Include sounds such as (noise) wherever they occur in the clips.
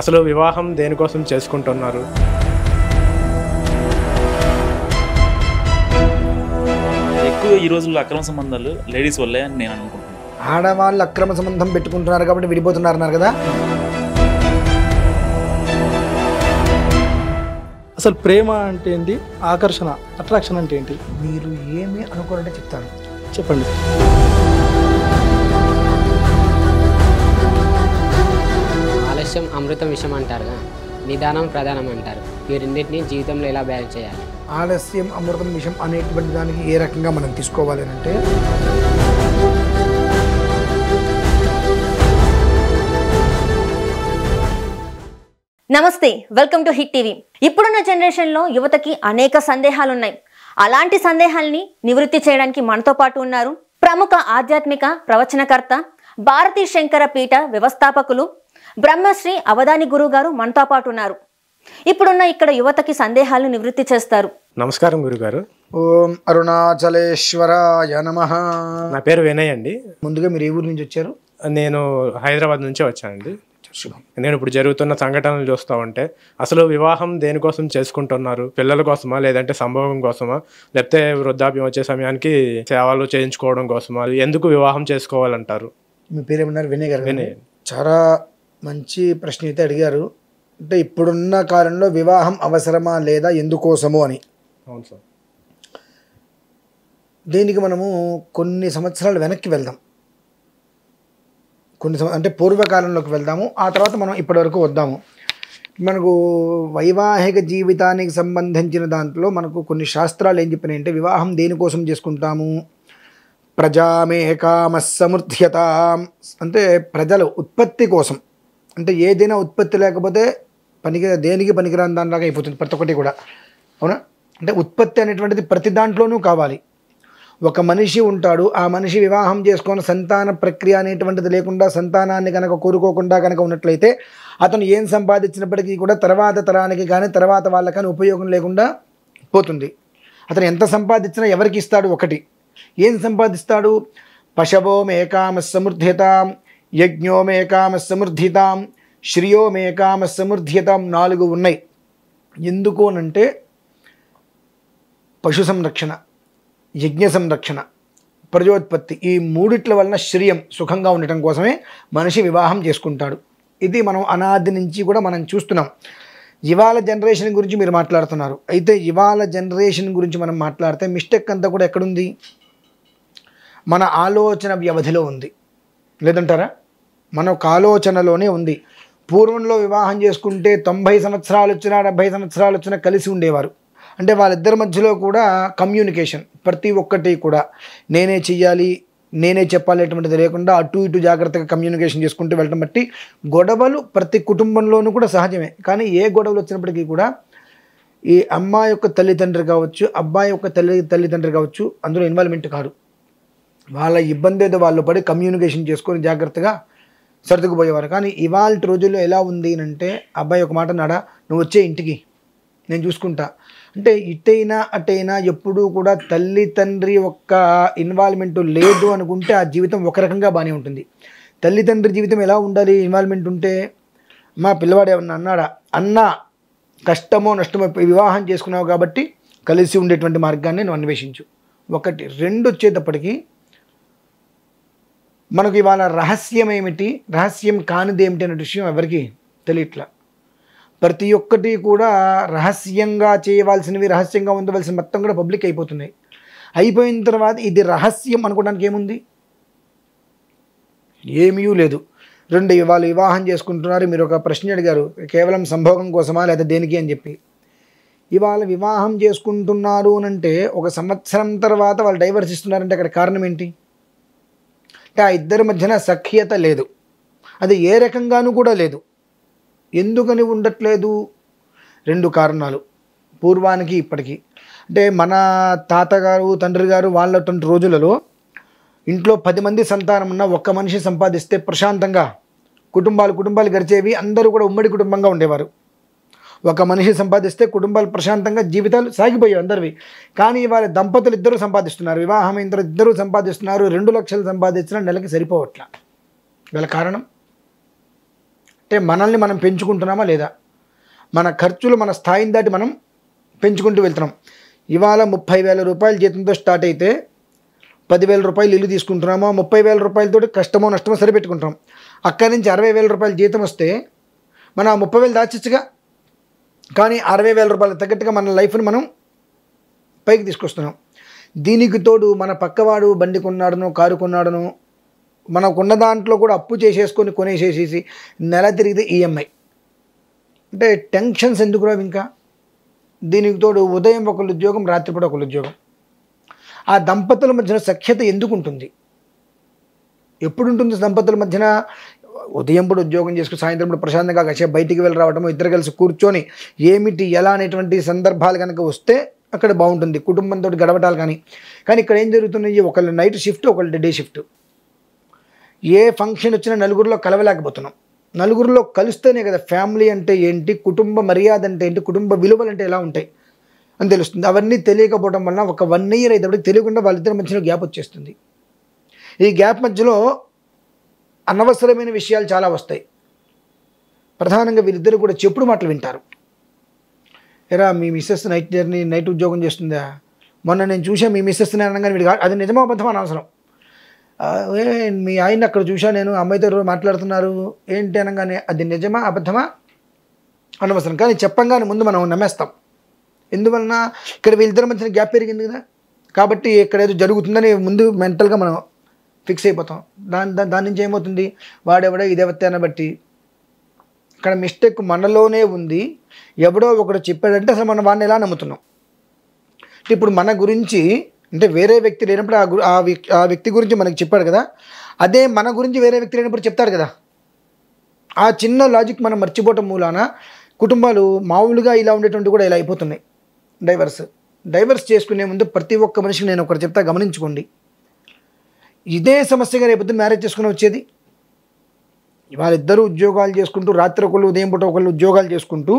అసలు వివాహం దేనికోసం చేసుకుంటున్నారు ఎక్కువ ఈ రోజుల్లో అక్రమ సంబంధాలు లేడీస్ వల్లే అని నేను అనుకుంటున్నాను ఆడవాళ్ళు అక్రమ సంబంధం పెట్టుకుంటున్నారు కాబట్టి విడిపోతున్నారు అన్నారు కదా అసలు ప్రేమ అంటే ఏంటి ఆకర్షణ అట్రాక్షన్ అంటే ఏంటి మీరు ఏమి అనుకోవాలంటే చెప్తాను చెప్పండి విషయం అమృతం విషయం అంటారు నిదానం ప్రధానం అంటారు ఈ రెండింటినీ జీవితంలో ఎలా బ్యాలెన్స్ చేయాలి ఆలస్యం అమృతం విషయం అనేటువంటి దానికి ఏ రకంగా మనం తీసుకోవాలి అంటే నమస్తే వెల్కమ్ టు హిట్ టీవీ ఇప్పుడున్న జనరేషన్లో యువతకి అనేక సందేహాలు ఉన్నాయి అలాంటి సందేహాల్ని నివృత్తి చేయడానికి మనతో పాటు ఉన్నారు ప్రముఖ ఆధ్యాత్మిక ప్రవచనకర్త భారతీ శంకర పీఠ వ్యవస్థాపకులు బ్రహ్మశ్రీ అవధాని గురువు గారు మనతో పాటు ఉన్నారు ఇప్పుడున్న ఇక్కడ యువతకి సందేహాలు నివృత్తి చేస్తారు నమస్కారం గురుగారు ఓం అరుణాచలేశ్వరాయ నమ నా పేరు వినయ్ అండి ముందుగా మీరు ఏ ఊరు నుంచి వచ్చారు నేను హైదరాబాద్ నుంచే వచ్చానండి నేను ఇప్పుడు జరుగుతున్న సంఘటనలు చూస్తూ ఉంటే అసలు వివాహం దేనికోసం చేసుకుంటున్నారు పిల్లల కోసమా లేదంటే సంభవం కోసమా లేకపోతే వృద్ధాప్యం వచ్చే సమయానికి సేవలు చేయించుకోవడం కోసమా ఎందుకు వివాహం చేసుకోవాలంటారు మీ పేరు ఏమన్నారు వినయ్ గారు వినయ్ చాలా మంచి ప్రశ్న అయితే అడిగారు అంటే ఇప్పుడున్న కాలంలో వివాహం అవసరమా లేదా ఎందుకోసము అని అవును సార్ దీనికి మనము కొన్ని సంవత్సరాలు వెనక్కి వెళ్దాం కొన్ని అంటే పూర్వకాలంలోకి వెళ్దాము ఆ తర్వాత మనం ఇప్పటివరకు వద్దాము మనకు వైవాహిక జీవితానికి సంబంధించిన దాంట్లో మనకు కొన్ని శాస్త్రాలు ఏం చెప్పినాయి అంటే వివాహం దేనికోసం చేసుకుంటాము ప్రజామే సమృద్ధ్యత అంటే ప్రజల ఉత్పత్తి కోసం అంటే ఏదైనా ఉత్పత్తి లేకపోతే పనికి దేనికి పనికిరాని దానిలాగా అయిపోతుంది ప్రతి ఒక్కటి కూడా అవునా అంటే ఉత్పత్తి అనేటువంటిది ప్రతి దాంట్లోనూ కావాలి ఒక మనిషి ఉంటాడు ఆ మనిషి వివాహం చేసుకొని సంతాన ప్రక్రియ అనేటువంటిది లేకుండా సంతానాన్ని కనుక కోరుకోకుండా కనుక ఉన్నట్లయితే అతను ఏం సంపాదించినప్పటికీ కూడా తర్వాత తరానికి కానీ తర్వాత వాళ్ళకి కానీ ఉపయోగం లేకుండా పోతుంది అతను ఎంత సంపాదించినా ఎవరికి ఇస్తాడు ఒకటి ఏం సంపాదిస్తాడు పశవో మేకామ సమృద్ధిత యజ్ఞోమేకామ సమృద్ధితాం శ్రియోమేకామ సమృద్ధితాం నాలుగు ఉన్నాయి ఎందుకు అనంటే పశు సంరక్షణ యజ్ఞ సంరక్షణ ప్రజోత్పత్తి ఈ మూడిట్ల వలన శ్రియం సుఖంగా ఉండటం కోసమే మనిషి వివాహం చేసుకుంటాడు ఇది మనం అనాది నుంచి కూడా మనం చూస్తున్నాం ఇవాళ జనరేషన్ గురించి మీరు మాట్లాడుతున్నారు అయితే ఇవాళ జనరేషన్ గురించి మనం మాట్లాడితే మిస్టేక్ అంతా కూడా ఎక్కడుంది మన ఆలోచన వ్యవధిలో ఉంది లేదంటారా మన ఆలోచనలోనే ఉంది పూర్వంలో వివాహం చేసుకుంటే తొంభై సంవత్సరాలు వచ్చినా డెబ్బై సంవత్సరాలు వచ్చినా కలిసి ఉండేవారు అంటే వాళ్ళిద్దరి మధ్యలో కూడా కమ్యూనికేషన్ ప్రతి ఒక్కటి కూడా నేనే చెయ్యాలి నేనే చెప్పాలి చెప్పాలనేటువంటిది లేకుండా అటు ఇటు జాగ్రత్తగా కమ్యూనికేషన్ చేసుకుంటూ వెళ్ళడం బట్టి గొడవలు ప్రతి కుటుంబంలోనూ కూడా సహజమే కానీ ఏ గొడవలు వచ్చినప్పటికీ కూడా ఈ అమ్మాయి యొక్క తల్లిదండ్రి కావచ్చు అబ్బాయి యొక్క తల్లి తల్లిదండ్రి కావచ్చు అందులో ఇన్వాల్వ్మెంట్ కాదు వాళ్ళ ఇబ్బంది ఏదో వాళ్ళు పడి కమ్యూనికేషన్ చేసుకొని జాగ్రత్తగా సర్దుకుపోయేవారు కానీ ఇవాళ రోజుల్లో ఎలా ఉంది అంటే అబ్బాయి ఒక మాట నాడా నువ్వు వచ్చే ఇంటికి నేను చూసుకుంటా అంటే ఇటైనా అటైనా ఎప్పుడూ కూడా తల్లి తండ్రి ఒక్క ఇన్వాల్వ్మెంట్ లేదు అనుకుంటే ఆ జీవితం ఒక రకంగా బాగానే ఉంటుంది తల్లి తండ్రి జీవితం ఎలా ఉండాలి ఇన్వాల్వ్మెంట్ ఉంటే మా పిల్లవాడు ఏమన్నా అన్నాడా అన్నా కష్టమో నష్టమో వివాహం చేసుకున్నావు కాబట్టి కలిసి ఉండేటువంటి మార్గాన్ని నువ్వు అన్వేషించు ఒకటి రెండు వచ్చేటప్పటికి మనకు ఇవాళ రహస్యం ఏమిటి రహస్యం కానిది ఏమిటి అనే విషయం ఎవరికి తెలియట్లా ప్రతి ఒక్కటి కూడా రహస్యంగా చేయవలసినవి రహస్యంగా ఉండవలసిన మొత్తం కూడా పబ్లిక్ అయిపోతున్నాయి అయిపోయిన తర్వాత ఇది రహస్యం అనుకోవడానికి ఏముంది ఏమీ లేదు రెండు వాళ్ళు వివాహం చేసుకుంటున్నారు మీరు ఒక ప్రశ్న అడిగారు కేవలం సంభోగం కోసమా లేదా దేనికి అని చెప్పి ఇవాళ వివాహం చేసుకుంటున్నారు అంటే ఒక సంవత్సరం తర్వాత వాళ్ళు డైవర్స్ ఇస్తున్నారంటే అక్కడ కారణం ఏంటి అంటే ఆ ఇద్దరి మధ్యన సఖ్యత లేదు అది ఏ రకంగానూ కూడా లేదు ఎందుకని ఉండట్లేదు రెండు కారణాలు పూర్వానికి ఇప్పటికీ అంటే మన తాతగారు తండ్రి గారు వాళ్ళటువంటి రోజులలో ఇంట్లో పది మంది సంతానం ఉన్న ఒక్క మనిషి సంపాదిస్తే ప్రశాంతంగా కుటుంబాలు కుటుంబాలు గడిచేవి అందరూ కూడా ఉమ్మడి కుటుంబంగా ఉండేవారు ఒక మనిషి సంపాదిస్తే కుటుంబాలు ప్రశాంతంగా జీవితాలు సాగిపోయాయి అందరివి కానీ వారి దంపతులు ఇద్దరు సంపాదిస్తున్నారు వివాహమైన తర్వాత ఇద్దరు సంపాదిస్తున్నారు రెండు లక్షలు సంపాదించిన నెలకి సరిపోవట్ల వీళ్ళ కారణం అంటే మనల్ని మనం పెంచుకుంటున్నామా లేదా మన ఖర్చులు మన స్థాయిని దాటి మనం పెంచుకుంటూ వెళ్తున్నాం ఇవాళ ముప్పై వేల రూపాయల జీతంతో స్టార్ట్ అయితే పదివేల రూపాయలు ఇల్లు తీసుకుంటున్నామో ముప్పై వేల రూపాయలతో కష్టమో నష్టమో సరిపెట్టుకుంటాం అక్కడి నుంచి అరవై వేల రూపాయల జీతం వస్తే మనం ఆ ముప్పై వేలు దాచచ్చుగా కానీ అరవై వేల రూపాయల తగ్గట్టుగా మన లైఫ్ని మనం పైకి తీసుకొస్తున్నాం దీనికి తోడు మన పక్కవాడు బండి కొన్నాడనో కారు కొన్నాడనో మనకున్న దాంట్లో కూడా అప్పు చేసేసుకొని కొనేసేసేసి నెల తిరిగితే ఈఎంఐ అంటే టెన్షన్స్ ఎందుకు రావు ఇంకా దీనికి తోడు ఉదయం ఒకళ్ళు ఉద్యోగం రాత్రిపూట ఒకళ్ళు ఉద్యోగం ఆ దంపతుల మధ్యన సఖ్యత ఎందుకు ఉంటుంది ఎప్పుడుంటుంది దంపతుల మధ్యన ఉదయం పూట ఉద్యోగం చేసుకుని సాయంత్రం పూట ప్రశాంతంగా కాసేపు బయటికి వెళ్ళి రావటము ఇద్దరు కలిసి కూర్చొని ఏమిటి ఎలా అనేటువంటి సందర్భాలు కనుక వస్తే అక్కడ బాగుంటుంది కుటుంబంతో గడవటాలు కానీ కానీ ఇక్కడ ఏం జరుగుతున్నాయి ఒకళ్ళు నైట్ షిఫ్ట్ ఒకళ్ళు డే షిఫ్ట్ ఏ ఫంక్షన్ వచ్చినా నలుగురిలో కలవలేకపోతున్నాం నలుగురిలో కలిస్తేనే కదా ఫ్యామిలీ అంటే ఏంటి కుటుంబ మర్యాద అంటే ఏంటి కుటుంబ విలువలు అంటే ఎలా ఉంటాయి అని తెలుస్తుంది అవన్నీ తెలియకపోవడం వలన ఒక వన్ ఇయర్ అయితే తెలియకుండా వాళ్ళిద్దరి మధ్యలో గ్యాప్ వచ్చేస్తుంది ఈ గ్యాప్ మధ్యలో అనవసరమైన విషయాలు చాలా వస్తాయి ప్రధానంగా వీరిద్దరు కూడా చెప్పుడు మాటలు వింటారు ఎరా మీ మిస్సెస్ నైట్ జర్నీ నైట్ ఉద్యోగం చేస్తుందా మొన్న నేను చూసా మీ మిస్సెస్ని అనగానే వీడు అది నిజమో అవసరం అనవసరం మీ ఆయన అక్కడ చూసా నేను అమ్మాయితో రోజు మాట్లాడుతున్నారు ఏంటి అనగానే అది నిజమా అబద్ధమా అనవసరం కానీ చెప్పంగానే ముందు మనం నమ్మేస్తాం ఎందువలన ఇక్కడ వీళ్ళిద్దరి మధ్యన గ్యాప్ పెరిగింది కదా కాబట్టి ఇక్కడ ఏదో జరుగుతుందని ముందు మెంటల్గా మనం ఫిక్స్ అయిపోతాం దాని దాని నుంచి ఏమవుతుంది వాడెవడో అని బట్టి ఇక్కడ మిస్టేక్ మనలోనే ఉంది ఎవడో ఒకడు చెప్పాడంటే అసలు మనం వాడిని ఎలా నమ్ముతున్నాం ఇప్పుడు మన గురించి అంటే వేరే వ్యక్తి లేనప్పుడు ఆ ఆ వ్యక్తి గురించి మనకి చెప్పాడు కదా అదే మన గురించి వేరే వ్యక్తి లేనప్పుడు చెప్తాడు కదా ఆ చిన్న లాజిక్ మనం మర్చిపోవటం మూలాన కుటుంబాలు మామూలుగా ఇలా ఉండేటువంటి కూడా ఇలా అయిపోతున్నాయి డైవర్స్ డైవర్స్ చేసుకునే ముందు ప్రతి ఒక్క మనిషిని నేను ఒకటి చెప్తా గమనించుకోండి ఇదే సమస్యగా రేపు మ్యారేజ్ చేసుకుని వచ్చేది వాళ్ళిద్దరూ ఉద్యోగాలు చేసుకుంటూ రాత్రి ఒకళ్ళు ఉదయం పూట ఒకళ్ళు ఉద్యోగాలు చేసుకుంటూ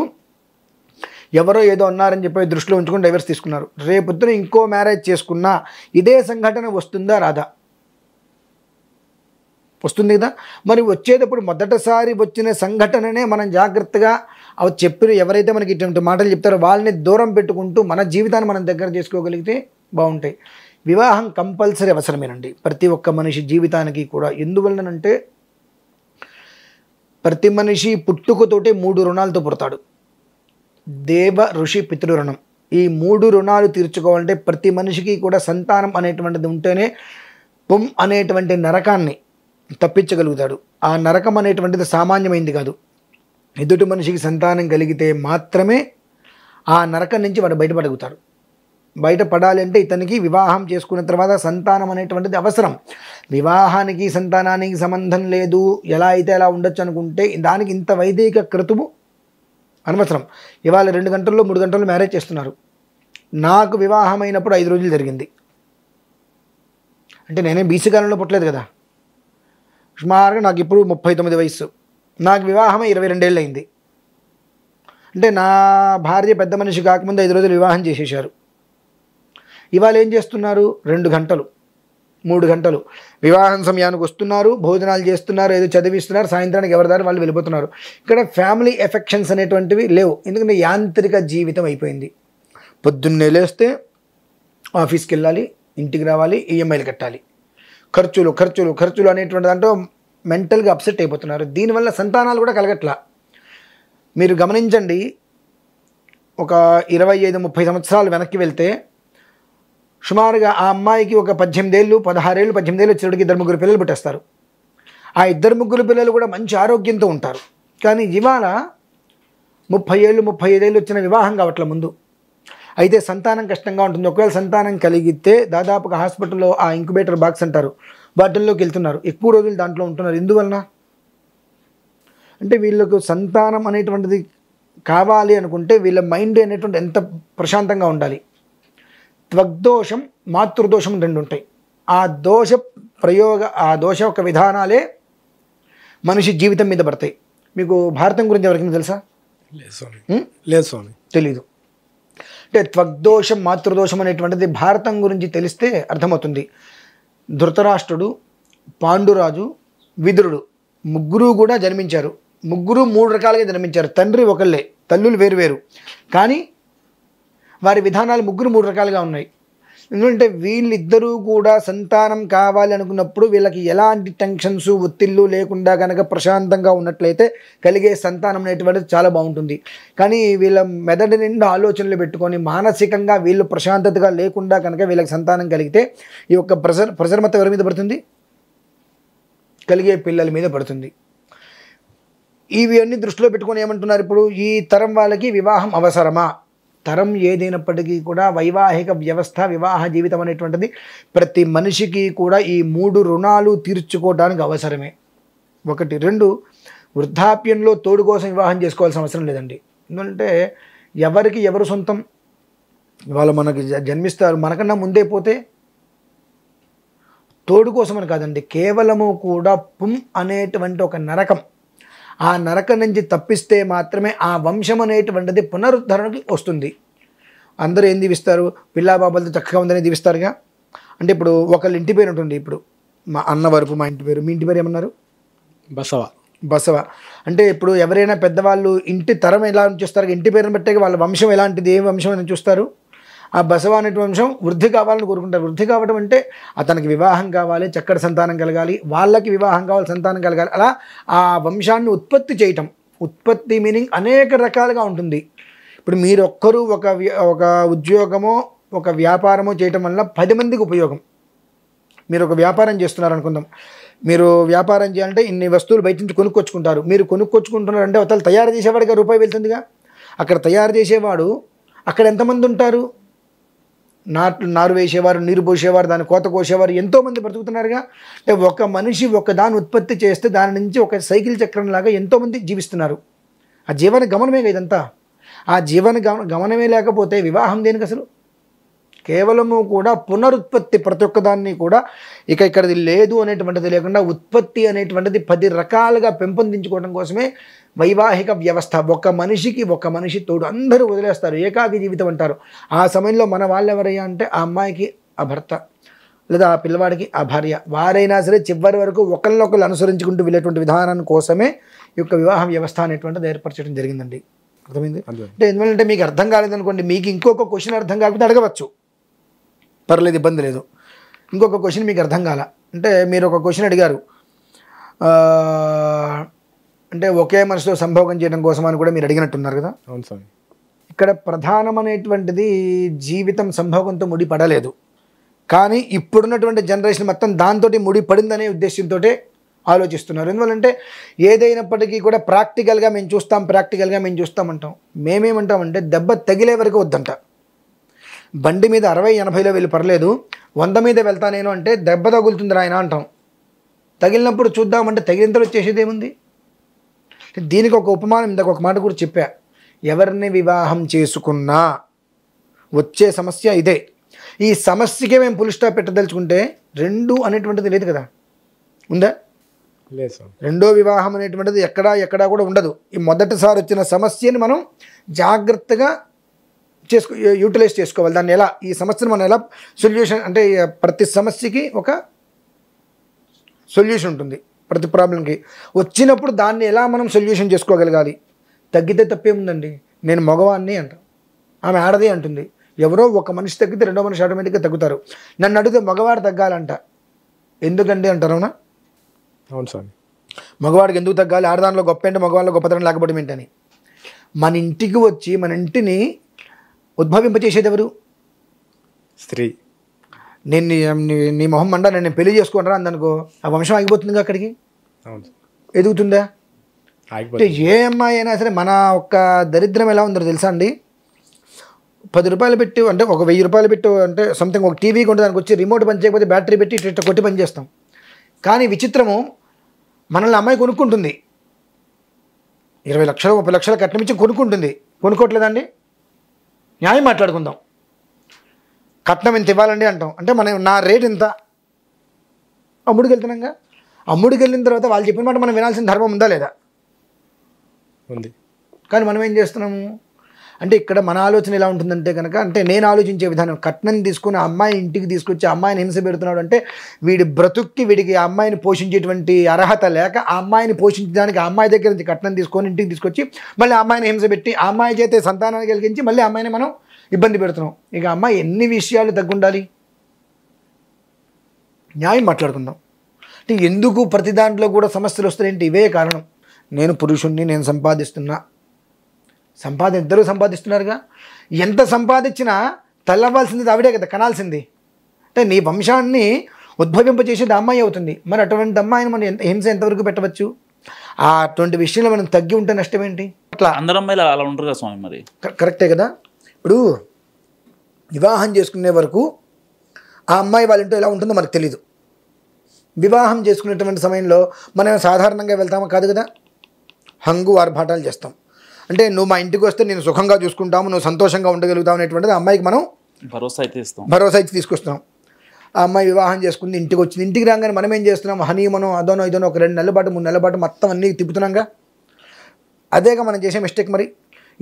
ఎవరో ఏదో అన్నారని చెప్పి దృష్టిలో ఉంచుకొని డైవర్స్ తీసుకున్నారు రేపొద్దున ఇంకో మ్యారేజ్ చేసుకున్నా ఇదే సంఘటన వస్తుందా రాదా వస్తుంది కదా మరి వచ్చేటప్పుడు మొదటిసారి వచ్చిన సంఘటననే మనం జాగ్రత్తగా అవి చెప్పిన ఎవరైతే మనకి ఇటువంటి మాటలు చెప్తారో వాళ్ళని దూరం పెట్టుకుంటూ మన జీవితాన్ని మనం దగ్గర చేసుకోగలిగితే బాగుంటాయి వివాహం కంపల్సరీ అవసరమేనండి ప్రతి ఒక్క మనిషి జీవితానికి కూడా ఎందువలనంటే ప్రతి మనిషి పుట్టుకతోటే మూడు రుణాలతో పుడతాడు దేవ ఋషి పితృ రుణం ఈ మూడు రుణాలు తీర్చుకోవాలంటే ప్రతి మనిషికి కూడా సంతానం అనేటువంటిది ఉంటేనే పుం అనేటువంటి నరకాన్ని తప్పించగలుగుతాడు ఆ నరకం అనేటువంటిది సామాన్యమైంది కాదు ఎదుటి మనిషికి సంతానం కలిగితే మాత్రమే ఆ నరకం నుంచి వాడు బయటపడగలుగుతాడు బయటపడాలి అంటే ఇతనికి వివాహం చేసుకున్న తర్వాత సంతానం అనేటువంటిది అవసరం వివాహానికి సంతానానికి సంబంధం లేదు ఎలా అయితే అలా ఉండొచ్చు అనుకుంటే దానికి ఇంత వైదిక క్రతువు అనవసరం ఇవాళ రెండు గంటల్లో మూడు గంటల్లో మ్యారేజ్ చేస్తున్నారు నాకు వివాహం అయినప్పుడు ఐదు రోజులు జరిగింది అంటే నేనే బీసీ కాలంలో పుట్టలేదు కదా సుమారుగా నాకు ఇప్పుడు ముప్పై తొమ్మిది వయసు నాకు వివాహం ఇరవై రెండేళ్ళు అయింది అంటే నా భార్య పెద్ద మనిషి కాకముందు ఐదు రోజులు వివాహం చేసేసారు ఇవాళ ఏం చేస్తున్నారు రెండు గంటలు మూడు గంటలు వివాహం సమయానికి వస్తున్నారు భోజనాలు చేస్తున్నారు ఏదో చదివిస్తున్నారు సాయంత్రానికి ఎవరిదారు వాళ్ళు వెళ్ళిపోతున్నారు ఇక్కడ ఫ్యామిలీ ఎఫెక్షన్స్ అనేటువంటివి లేవు ఎందుకంటే యాంత్రిక జీవితం అయిపోయింది పొద్దున్నే లేస్తే ఆఫీస్కి వెళ్ళాలి ఇంటికి రావాలి ఈఎంఐలు e కట్టాలి ఖర్చులు ఖర్చులు ఖర్చులు అనేటువంటి దాంట్లో మెంటల్గా అప్సెట్ అయిపోతున్నారు దీనివల్ల సంతానాలు కూడా కలగట్లా మీరు గమనించండి ఒక ఇరవై ఐదు ముప్పై సంవత్సరాలు వెనక్కి వెళ్తే సుమారుగా ఆ అమ్మాయికి ఒక పద్దెనిమిదేళ్ళు పదహారేళ్ళు పద్దెనిమిదేళ్ళు వచ్చేటికి ఇద్దరు ముగ్గురు పిల్లలు పుట్టేస్తారు ఆ ఇద్దరు ముగ్గురు పిల్లలు కూడా మంచి ఆరోగ్యంతో ఉంటారు కానీ ఇవాళ ముప్పై ఏళ్ళు ముప్పై ఐదేళ్ళు వచ్చిన వివాహం కావట్ల ముందు అయితే సంతానం కష్టంగా ఉంటుంది ఒకవేళ సంతానం కలిగితే దాదాపుగా హాస్పిటల్లో ఆ ఇంక్యుబేటర్ బాక్స్ అంటారు వాటిల్లోకి వెళ్తున్నారు ఎక్కువ రోజులు దాంట్లో ఉంటున్నారు ఎందువలన అంటే వీళ్ళకు సంతానం అనేటువంటిది కావాలి అనుకుంటే వీళ్ళ మైండ్ అనేటువంటి ఎంత ప్రశాంతంగా ఉండాలి త్వగ్దోషం మాతృదోషం రెండు ఉంటాయి ఆ దోష ప్రయోగ ఆ దోష యొక్క విధానాలే మనిషి జీవితం మీద పడతాయి మీకు భారతం గురించి ఎవరికైనా తెలుసా లేదు స్వామి లేదు స్వామి తెలీదు అంటే త్వగ్దోషం మాతృదోషం అనేటువంటిది భారతం గురించి తెలిస్తే అర్థమవుతుంది ధృతరాష్ట్రుడు పాండురాజు విదురుడు ముగ్గురు కూడా జన్మించారు ముగ్గురు మూడు రకాలుగా జన్మించారు తండ్రి ఒకళ్ళే తల్లులు వేరువేరు కానీ వారి విధానాలు ముగ్గురు మూడు రకాలుగా ఉన్నాయి ఎందుకంటే వీళ్ళిద్దరూ కూడా సంతానం కావాలి అనుకున్నప్పుడు వీళ్ళకి ఎలాంటి టెన్షన్స్ ఒత్తిళ్ళు లేకుండా కనుక ప్రశాంతంగా ఉన్నట్లయితే కలిగే సంతానం అనేటువంటిది చాలా బాగుంటుంది కానీ వీళ్ళ మెదడు నిండా ఆలోచనలు పెట్టుకొని మానసికంగా వీళ్ళు ప్రశాంతతగా లేకుండా కనుక వీళ్ళకి సంతానం కలిగితే ఈ యొక్క ప్రజర్ ప్రజర్ ఎవరి మీద పడుతుంది కలిగే పిల్లల మీద పడుతుంది ఇవన్నీ దృష్టిలో పెట్టుకొని ఏమంటున్నారు ఇప్పుడు ఈ తరం వాళ్ళకి వివాహం అవసరమా తరం ఏదైనప్పటికీ కూడా వైవాహిక వ్యవస్థ వివాహ జీవితం అనేటువంటిది ప్రతి మనిషికి కూడా ఈ మూడు రుణాలు తీర్చుకోవడానికి అవసరమే ఒకటి రెండు వృద్ధాప్యంలో తోడు కోసం వివాహం చేసుకోవాల్సిన అవసరం లేదండి ఎందుకంటే ఎవరికి ఎవరు సొంతం వాళ్ళు మనకి జన్మిస్తారు మనకన్నా ముందే పోతే తోడు కోసమని కాదండి కేవలము కూడా పుం అనేటువంటి ఒక నరకం ఆ నరకం నుంచి తప్పిస్తే మాత్రమే ఆ వంశం అనేటువంటిది పునరుద్ధరణకి వస్తుంది అందరూ ఏం దీవిస్తారు పిల్లాబాబులతో చక్కగా ఉందని దీవిస్తారుగా అంటే ఇప్పుడు ఒకళ్ళ ఇంటి పేరు ఉంటుంది ఇప్పుడు మా అన్న వరకు మా ఇంటి పేరు మీ ఇంటి పేరు ఏమన్నారు బసవ బసవ అంటే ఇప్పుడు ఎవరైనా పెద్దవాళ్ళు ఇంటి తరం ఎలా చూస్తారు ఇంటి పేరును బట్టే వాళ్ళ వంశం ఎలాంటిది ఏ వంశం అని చూస్తారు ఆ బసవ అనేటువంటి వంశం వృద్ధి కావాలని కోరుకుంటారు వృద్ధి కావడం అంటే అతనికి వివాహం కావాలి చక్కటి సంతానం కలగాలి వాళ్ళకి వివాహం కావాలి సంతానం కలగాలి అలా ఆ వంశాన్ని ఉత్పత్తి చేయటం ఉత్పత్తి మీనింగ్ అనేక రకాలుగా ఉంటుంది ఇప్పుడు మీరు ఒక్కరు ఒక ఒక ఉద్యోగమో ఒక వ్యాపారమో చేయటం వల్ల పది మందికి ఉపయోగం మీరు ఒక వ్యాపారం చేస్తున్నారు అనుకుందాం మీరు వ్యాపారం చేయాలంటే ఇన్ని వస్తువులు బయట నుంచి కొనుక్కొచ్చుకుంటారు మీరు కొనుక్కొచ్చుకుంటున్నారంటే అవతల తయారు చేసేవాడిగా రూపాయి వెళ్తుందిగా అక్కడ తయారు చేసేవాడు అక్కడ ఎంతమంది ఉంటారు నాట్లు నారు వేసేవారు నీరు పోసేవారు దాన్ని కోత కోసేవారు ఎంతోమంది బ్రతుకుతున్నారుగా అంటే ఒక మనిషి ఒక దాన్ని ఉత్పత్తి చేస్తే దాని నుంచి ఒక సైకిల్ చక్రం లాగా ఎంతోమంది జీవిస్తున్నారు ఆ జీవన గమనమే ఇదంతా ఆ జీవన గమ గమనమే లేకపోతే వివాహం దేనికి అసలు కేవలము కూడా పునరుత్పత్తి ప్రతి ఒక్కదాన్ని కూడా ఇక ఇక్కడది లేదు అనేటువంటిది లేకుండా ఉత్పత్తి అనేటువంటిది పది రకాలుగా పెంపొందించుకోవడం కోసమే వైవాహిక వ్యవస్థ ఒక మనిషికి ఒక మనిషి తోడు అందరూ వదిలేస్తారు ఏకాకి జీవితం అంటారు ఆ సమయంలో మన వాళ్ళు ఎవరయ్యా అంటే ఆ అమ్మాయికి ఆ భర్త లేదా ఆ పిల్లవాడికి ఆ భార్య వారైనా సరే చివరి వరకు ఒకరినొకరు అనుసరించుకుంటూ వెళ్ళేటువంటి విధానం కోసమే ఈ యొక్క వివాహ వ్యవస్థ అనేటువంటిది ఏర్పరచడం జరిగిందండి అర్థమైంది అంటే ఎందుకంటే మీకు అర్థం కాలేదనుకోండి మీకు ఇంకొక క్వశ్చన్ అర్థం కాకపోతే అడగవచ్చు పర్లేదు ఇబ్బంది లేదు ఇంకొక క్వశ్చన్ మీకు అర్థం కాల అంటే మీరు ఒక క్వశ్చన్ అడిగారు అంటే ఒకే మనసులో సంభోగం చేయడం కోసం అని కూడా మీరు అడిగినట్టున్నారు కదా అవును సార్ ఇక్కడ ప్రధానమైనటువంటిది జీవితం సంభోగంతో ముడిపడలేదు కానీ ఇప్పుడున్నటువంటి జనరేషన్ మొత్తం దాంతో ముడిపడిందనే ఉద్దేశంతో ఆలోచిస్తున్నారు ఎందువల్లంటే ఏదైనప్పటికీ కూడా ప్రాక్టికల్గా మేము చూస్తాం ప్రాక్టికల్గా మేము చూస్తామంటాం మేమేమంటామంటే దెబ్బ తగిలే వరకు వద్దంట బండి మీద అరవై ఎనభైలో వెళ్ళి పర్లేదు వంద మీద వెళ్తా నేను అంటే దెబ్బ తగులుతుంది రాయన అంటాం తగిలినప్పుడు చూద్దామంటే తగిలింతలు వచ్చేసేది ఏముంది దీనికి ఒక ఉపమానం ఇందాక ఒక మాట కూడా చెప్పా ఎవరిని వివాహం చేసుకున్నా వచ్చే సమస్య ఇదే ఈ సమస్యకే మేము పులిస్టా పెట్టదలుచుకుంటే రెండు అనేటువంటిది లేదు కదా ఉందా లేదు సార్ రెండో వివాహం అనేటువంటిది ఎక్కడా ఎక్కడా కూడా ఉండదు ఈ మొదటిసారి వచ్చిన సమస్యని మనం జాగ్రత్తగా చేసుకో యూటిలైజ్ చేసుకోవాలి దాన్ని ఎలా ఈ సమస్యను మనం ఎలా సొల్యూషన్ అంటే ప్రతి సమస్యకి ఒక సొల్యూషన్ ఉంటుంది ప్రతి ప్రాబ్లంకి వచ్చినప్పుడు దాన్ని ఎలా మనం సొల్యూషన్ చేసుకోగలగాలి తగ్గితే తప్పేముందండి నేను మగవాన్ని అంట ఆమె ఆడదే అంటుంది ఎవరో ఒక మనిషి తగ్గితే రెండో మనిషి ఆటోమేటిక్గా తగ్గుతారు నన్ను అడిగితే మగవాడు తగ్గాలంట ఎందుకండి అవునా అవును సార్ మగవాడికి ఎందుకు తగ్గాలి ఆడదానిలో గొప్ప ఏంటి మగవాళ్ళు గొప్పతనం లేకపోవడం ఏంటని మన ఇంటికి వచ్చి మన ఇంటిని ఉద్భవింపచేసేది ఎవరు స్త్రీ నేను నీ మొహం మండ నేను పెళ్లి చేసుకుంటారా అందనుకో ఆ వంశం ఆగిపోతుందిగా అక్కడికి ఎదుగుతుందా అంటే ఏ అమ్మాయి అయినా సరే మన ఒక్క దరిద్రం ఎలా ఉందో తెలుసా అండి పది రూపాయలు పెట్టి అంటే ఒక వెయ్యి రూపాయలు పెట్టి అంటే సంథింగ్ ఒక టీవీ కొంటే దానికి వచ్చి రిమోట్ పని చేయకపోతే బ్యాటరీ పెట్టి ఇట్లా కొట్టి పని చేస్తాం కానీ విచిత్రము మనల్ని అమ్మాయి కొనుక్కుంటుంది ఇరవై లక్షలు ముప్పై లక్షలు కట్నమించి కొనుక్కుంటుంది కొనుక్కోవట్లేదండి న్యాయం మాట్లాడుకుందాం కట్నం ఇంత ఇవ్వాలండి అంటాం అంటే మనం నా రేట్ ఇంత అమ్ముడికి వెళ్తున్నాగా అమ్ముడికి వెళ్ళిన తర్వాత వాళ్ళు చెప్పిన మాట మనం వినాల్సిన ధర్మం ఉందా లేదా ఉంది కానీ మనం ఏం చేస్తున్నాము అంటే ఇక్కడ మన ఆలోచన ఎలా ఉంటుందంటే కనుక అంటే నేను ఆలోచించే విధానం కట్నం తీసుకుని అమ్మాయి ఇంటికి తీసుకొచ్చి అమ్మాయిని హింస పెడుతున్నాడు అంటే వీడి బ్రతుక్కి వీడికి ఆ అమ్మాయిని పోషించేటువంటి అర్హత లేక ఆ అమ్మాయిని పోషించడానికి అమ్మాయి దగ్గర నుంచి కట్నం తీసుకొని ఇంటికి తీసుకొచ్చి మళ్ళీ అమ్మాయిని హింస పెట్టి అమ్మాయి చేతే సంతానాన్ని కలిగించి మళ్ళీ అమ్మాయిని మనం ఇబ్బంది పెడుతున్నాం ఇక అమ్మాయి ఎన్ని విషయాలు తగ్గుండాలి న్యాయం మాట్లాడుకుందాం అంటే ఎందుకు ప్రతి దాంట్లో కూడా సమస్యలు వస్తాయంటే ఇవే కారణం నేను పురుషుణ్ణి నేను సంపాదిస్తున్నా సంపాదన ఇద్దరు సంపాదిస్తున్నారుగా ఎంత సంపాదించినా తల్లవ్వాల్సింది ఆవిడే కదా కనాల్సింది అంటే నీ వంశాన్ని ఉద్భవింపజేసేది అమ్మాయి అవుతుంది మరి అటువంటి అమ్మాయిని మనం ఎంత హింస ఎంతవరకు పెట్టవచ్చు అటువంటి విషయంలో మనం తగ్గి ఉంటే నష్టం ఏంటి అట్లా అందరం అలా ఉంటారు కదా స్వామి మరి కరెక్టే కదా ఇప్పుడు వివాహం చేసుకునే వరకు ఆ అమ్మాయి వాళ్ళ ఇంట్లో ఎలా ఉంటుందో మనకు తెలీదు వివాహం చేసుకునేటువంటి సమయంలో మనం సాధారణంగా వెళ్తామో కాదు కదా హంగు ఆర్భాటాలు చేస్తాం అంటే నువ్వు మా ఇంటికి వస్తే నేను సుఖంగా చూసుకుంటాము నువ్వు సంతోషంగా ఉండగలుగుతావు అనేటువంటిది అమ్మాయికి మనం భరోసా అయితే ఇస్తాం భరోసా అయితే తీసుకొస్తాం ఆ అమ్మాయి వివాహం చేసుకుంది ఇంటికి వచ్చింది ఇంటికి రాగానే మనం ఏం చేస్తున్నాం హనీ మనం అదోనో ఇదోనో ఒక రెండు నెలల పాటు మూడు నెలల పాటు మొత్తం అన్నీ తిప్పుతున్నాంగా అదేగా మనం చేసే మిస్టేక్ మరి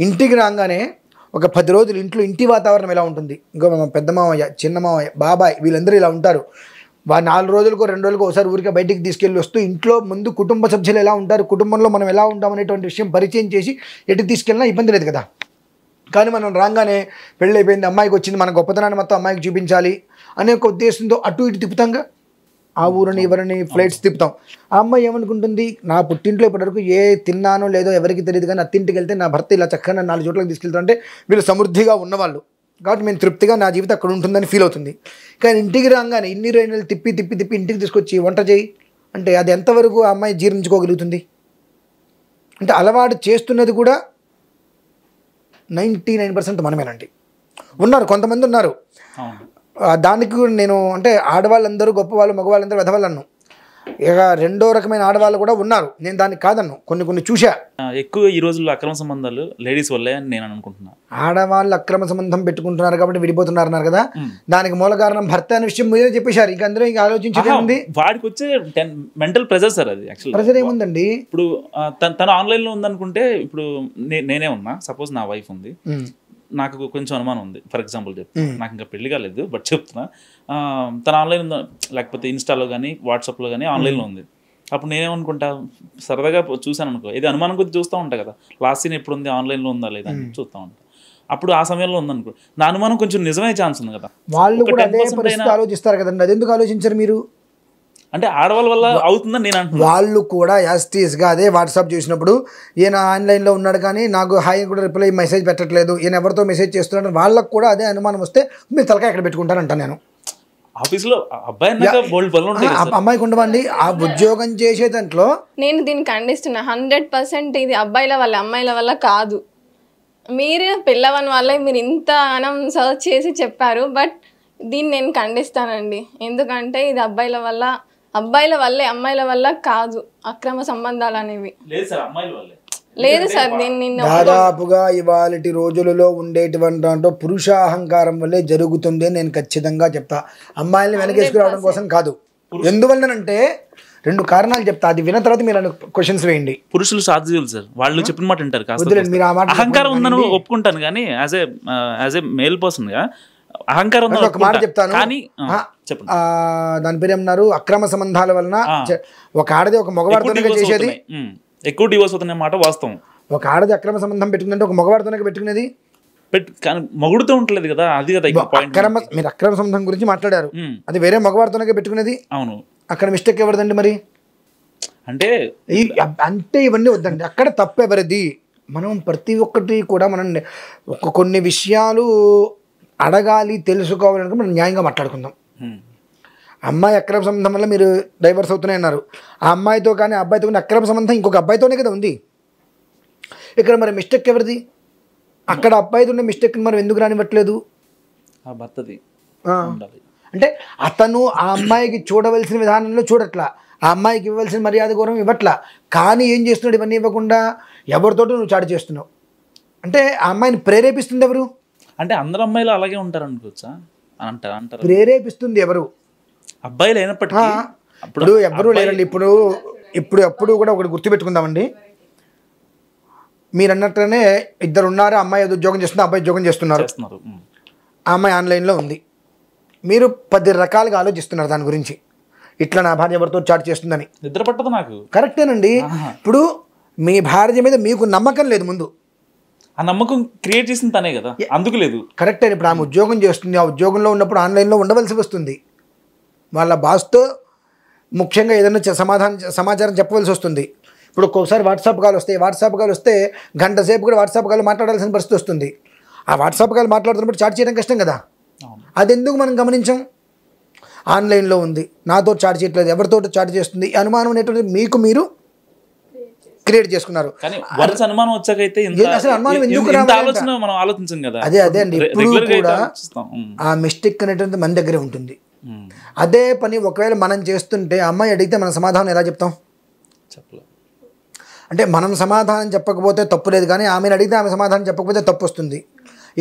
ఇంటికి రాగానే ఒక పది రోజులు ఇంట్లో ఇంటి వాతావరణం ఎలా ఉంటుంది ఇంకో మా పెద్ద మామయ్య చిన్న మామయ్య బాబాయ్ వీళ్ళందరూ ఇలా ఉంటారు వా నాలుగు రోజులకు రెండు రోజులకు ఒకసారి ఊరికే బయటికి తీసుకెళ్ళి వస్తూ ఇంట్లో ముందు కుటుంబ సభ్యులు ఎలా ఉంటారు కుటుంబంలో మనం ఎలా ఉంటాం అనేటువంటి విషయం పరిచయం చేసి ఎటు తీసుకెళ్ళినా ఇబ్బంది లేదు కదా కానీ మనం రాగానే పెళ్ళైపోయింది అమ్మాయికి వచ్చింది మన గొప్పతనాన్ని మొత్తం అమ్మాయికి చూపించాలి అనే ఒక ఉద్దేశంతో అటు ఇటు తిప్పుతాంగా ఆ ఊరిని ఎవరిని ఫ్లైట్స్ తిప్పుతాం ఆ అమ్మాయి ఏమనుకుంటుంది నా పుట్టింట్లో ఇప్పటివరకు ఏ తిన్నానో లేదో ఎవరికి తెలియదు కానీ అత్తింటికి వెళ్తే నా భర్త ఇలా చక్కగా నాలుగు చోట్లకి తీసుకెళ్తారంటే వీళ్ళు సమృద్ధిగా ఉన్నవాళ్ళు కాబట్టి నేను తృప్తిగా నా జీవితం అక్కడ ఉంటుందని ఫీల్ అవుతుంది కానీ ఇంటికి రాగానే ఇన్ని రోజులు తిప్పి తిప్పి తిప్పి ఇంటికి తీసుకొచ్చి వంట చేయి అంటే అది ఎంతవరకు ఆ అమ్మాయి జీర్ణించుకోగలుగుతుంది అంటే అలవాటు చేస్తున్నది కూడా నైంటీ నైన్ పర్సెంట్ మనమేనండి ఉన్నారు కొంతమంది ఉన్నారు దానికి కూడా నేను అంటే ఆడవాళ్ళందరూ గొప్పవాళ్ళు మగవాళ్ళందరూ వెధవాళ్ళు అన్నాను ఇక రెండో రకమైన ఆడవాళ్ళు కూడా ఉన్నారు నేను దానికి కాదన్ను కొన్ని కొన్ని చూశా ఎక్కువ ఈ రోజుల్లో అక్రమ సంబంధాలు లేడీస్ వల్లే అని నేను అనుకుంటున్నాను ఆడవాళ్ళు అక్రమ సంబంధం పెట్టుకుంటున్నారు కాబట్టి విడిపోతున్నారు అన్నారు కదా దానికి మూల కారణం భర్త అనే విషయం మీరే చెప్పేశారు ఇంకా అందరూ ఇంకా ఆలోచించేది వాడికి వచ్చే మెంటల్ ప్రెజర్ సార్ అది ప్రెజర్ ఏముందండి ఇప్పుడు తను ఆన్లైన్ లో ఉందనుకుంటే ఇప్పుడు నేనే ఉన్నా సపోజ్ నా వైఫ్ ఉంది నాకు కొంచెం అనుమానం ఉంది ఫర్ ఎగ్జాంపుల్ చెప్తున్నా hmm. నాకు ఇంకా పెళ్లి కాలేదు బట్ చెప్తున్నా తన ఆన్లైన్ లేకపోతే ఇన్స్టాలో కానీ వాట్సాప్లో కానీ ఆన్లైన్లో ఉంది అప్పుడు నేనేమనుకుంటా సరదాగా చూశాను అనుకో ఇది అనుమానం కొద్ది చూస్తూ ఉంటా కదా లాస్ట్ సీన్ ఎప్పుడు ఉంది ఆన్లైన్లో ఉందా లేదా అని hmm. చూస్తూ ఉంటా అప్పుడు ఆ సమయంలో ఉందనుకో నా అనుమానం కొంచెం నిజమే ఛాన్స్ ఉంది కదా వాళ్ళు కూడా ఆలోచిస్తారు కదండి అది ఎందుకు ఆలోచించారు మీరు అంటే ఆడవాళ్ళ వల్ల అవుతుందని నేను అంటున్నాను వాళ్ళు కూడా గా అదే వాట్సాప్ చేసినప్పుడు ఈయన ఆన్లైన్లో ఉన్నాడు కానీ నాకు హాయ్ కూడా రిప్లై మెసేజ్ పెట్టట్లేదు ఈయన ఎవరితో మెసేజ్ చేస్తున్నాడు వాళ్ళకు కూడా అదే అనుమానం వస్తే మీ తలకాయ ఇక్కడ పెట్టుకుంటానంట నేను ఆఫీస్లో అబ్బాయి అమ్మాయికి ఉండవండి ఆ ఉద్యోగం చేసే దాంట్లో నేను దీన్ని ఖండిస్తున్నా హండ్రెడ్ పర్సెంట్ ఇది అబ్బాయిల వల్ల అమ్మాయిల వల్ల కాదు మీరే పిల్లవని వాళ్ళే మీరు ఇంత అనం సర్చ్ చేసి చెప్పారు బట్ దీన్ని నేను ఖండిస్తానండి ఎందుకంటే ఇది అబ్బాయిల వల్ల అబ్బాయిల వల్లే అమ్మాయిల వల్ల కాదు అక్రమ సంబంధాలు అనేవి లేదు సార్ దీన్ని దాదాపుగా ఇవాళ రోజులలో ఉండేటువంటి అంటే అహంకారం వల్లే జరుగుతుంది నేను ఖచ్చితంగా చెప్తా వెనకేసుకు వెనకేసుకురావడం కోసం కాదు ఎందువల్లనంటే రెండు కారణాలు చెప్తా అది విన్న తర్వాత మీరు క్వశ్చన్స్ వేయండి పురుషులు సాధ్యులు సార్ వాళ్ళు చెప్పిన మాట అంటారు అహంకారం ఉందని ఒప్పుకుంటాను కానీ as a as a male పర్సన్గా అహంకారం ఒక మాట చెప్తాను కానీ దాని పేరు ఏమన్నారు అక్రమ సంబంధాల వలన ఒక ఆడది ఒక మగవాడితో చేసేది ఎక్కువ డివోర్స్ అవుతున్న మాట వాస్తవం ఒక ఆడది అక్రమ సంబంధం పెట్టుకుందంటే ఒక మగవాడితో పెట్టుకునేది మొగుడుతూ ఉంటలేదు కదా అది కదా అక్రమ మీరు అక్రమ సంబంధం గురించి మాట్లాడారు అది వేరే మగవాడితోనే పెట్టుకునేది అవును అక్కడ మిస్టేక్ ఎవరిదండి మరి అంటే అంటే ఇవన్నీ వద్దండి అక్కడ తప్పెవరిది మనం ప్రతి ఒక్కటి కూడా మనం కొన్ని విషయాలు అడగాలి తెలుసుకోవాలి అనుకో మనం న్యాయంగా మాట్లాడుకుందాం అమ్మాయి అక్రమ సంబంధం వల్ల మీరు డైవర్స్ అవుతున్నాయి అన్నారు ఆ అమ్మాయితో కానీ అబ్బాయితో కానీ అక్రమ సంబంధం ఇంకొక అబ్బాయితోనే కదా ఉంది ఇక్కడ మరి మిస్టేక్ ఎవరిది అక్కడ అబ్బాయితో ఉండే మిస్టేక్ మనం ఎందుకు రానివ్వట్లేదు భర్తది అంటే అతను ఆ అమ్మాయికి చూడవలసిన విధానంలో చూడట్లా ఆ అమ్మాయికి ఇవ్వవలసిన మర్యాద గౌరవం ఇవ్వట్లా కానీ ఏం చేస్తున్నాడు ఇవన్నీ ఇవ్వకుండా ఎవరితోటి నువ్వు చాటు చేస్తున్నావు అంటే ఆ అమ్మాయిని ప్రేరేపిస్తుంది ఎవరు అంటే అందరు అమ్మాయిలు అలాగే ఉంటారు అనుకోవచ్చా అని అంటారు అంటారు ప్రేరేపిస్తుంది ఎవరు అబ్బాయిలు అయినప్పటికీ అప్పుడు ఎవరు లేరండి ఇప్పుడు ఇప్పుడు ఎప్పుడు కూడా ఒకటి గుర్తుపెట్టుకుందామండి మీరు అన్నట్లనే ఇద్దరు ఉన్నారు అమ్మాయి ఏదో ఉద్యోగం చేస్తుంది అబ్బాయి ఉద్యోగం చేస్తున్నారు ఆ అమ్మాయి ఆన్లైన్లో ఉంది మీరు పది రకాలుగా ఆలోచిస్తున్నారు దాని గురించి ఇట్లా నా భార్య ఎవరితో చాట్ చేస్తుందని నిద్ర పట్టదు నాకు కరెక్టేనండి ఇప్పుడు మీ భార్య మీద మీకు నమ్మకం లేదు ముందు ఆ నమ్మకం క్రియేట్ చేసింది తనే కదా అందుకు లేదు కరెక్ట్ అని ఇప్పుడు ఆమె ఉద్యోగం చేస్తుంది ఆ ఉద్యోగంలో ఉన్నప్పుడు ఆన్లైన్లో ఉండవలసి వస్తుంది వాళ్ళ బాస్తో ముఖ్యంగా ఏదైనా సమాధానం సమాచారం చెప్పవలసి వస్తుంది ఇప్పుడు ఒక్కోసారి వాట్సాప్ కాల్ వస్తాయి వాట్సాప్ కాల్ వస్తే గంట సేపు కూడా వాట్సాప్ కాల్ మాట్లాడాల్సిన పరిస్థితి వస్తుంది ఆ వాట్సాప్ కాల్ మాట్లాడుతున్నప్పుడు చాట్ చేయడం కష్టం కదా అది ఎందుకు మనం గమనించాం ఆన్లైన్లో ఉంది నాతో చాట్ చేయట్లేదు ఎవరితో చాట్ చేస్తుంది అనుమానం అనేటువంటిది మీకు మీరు క్రియేట్ చేసుకున్నారు ఆలోచన అదే అదే అండి ఇప్పుడు కూడా ఆ మిస్టేక్ అనేటువంటి మన దగ్గరే ఉంటుంది అదే పని ఒకవేళ మనం చేస్తుంటే అమ్మాయి అడిగితే మన సమాధానం ఎలా చెప్తాం అంటే మనం సమాధానం చెప్పకపోతే తప్పు లేదు కానీ ఆమెను అడిగితే ఆమె సమాధానం చెప్పకపోతే తప్పు వస్తుంది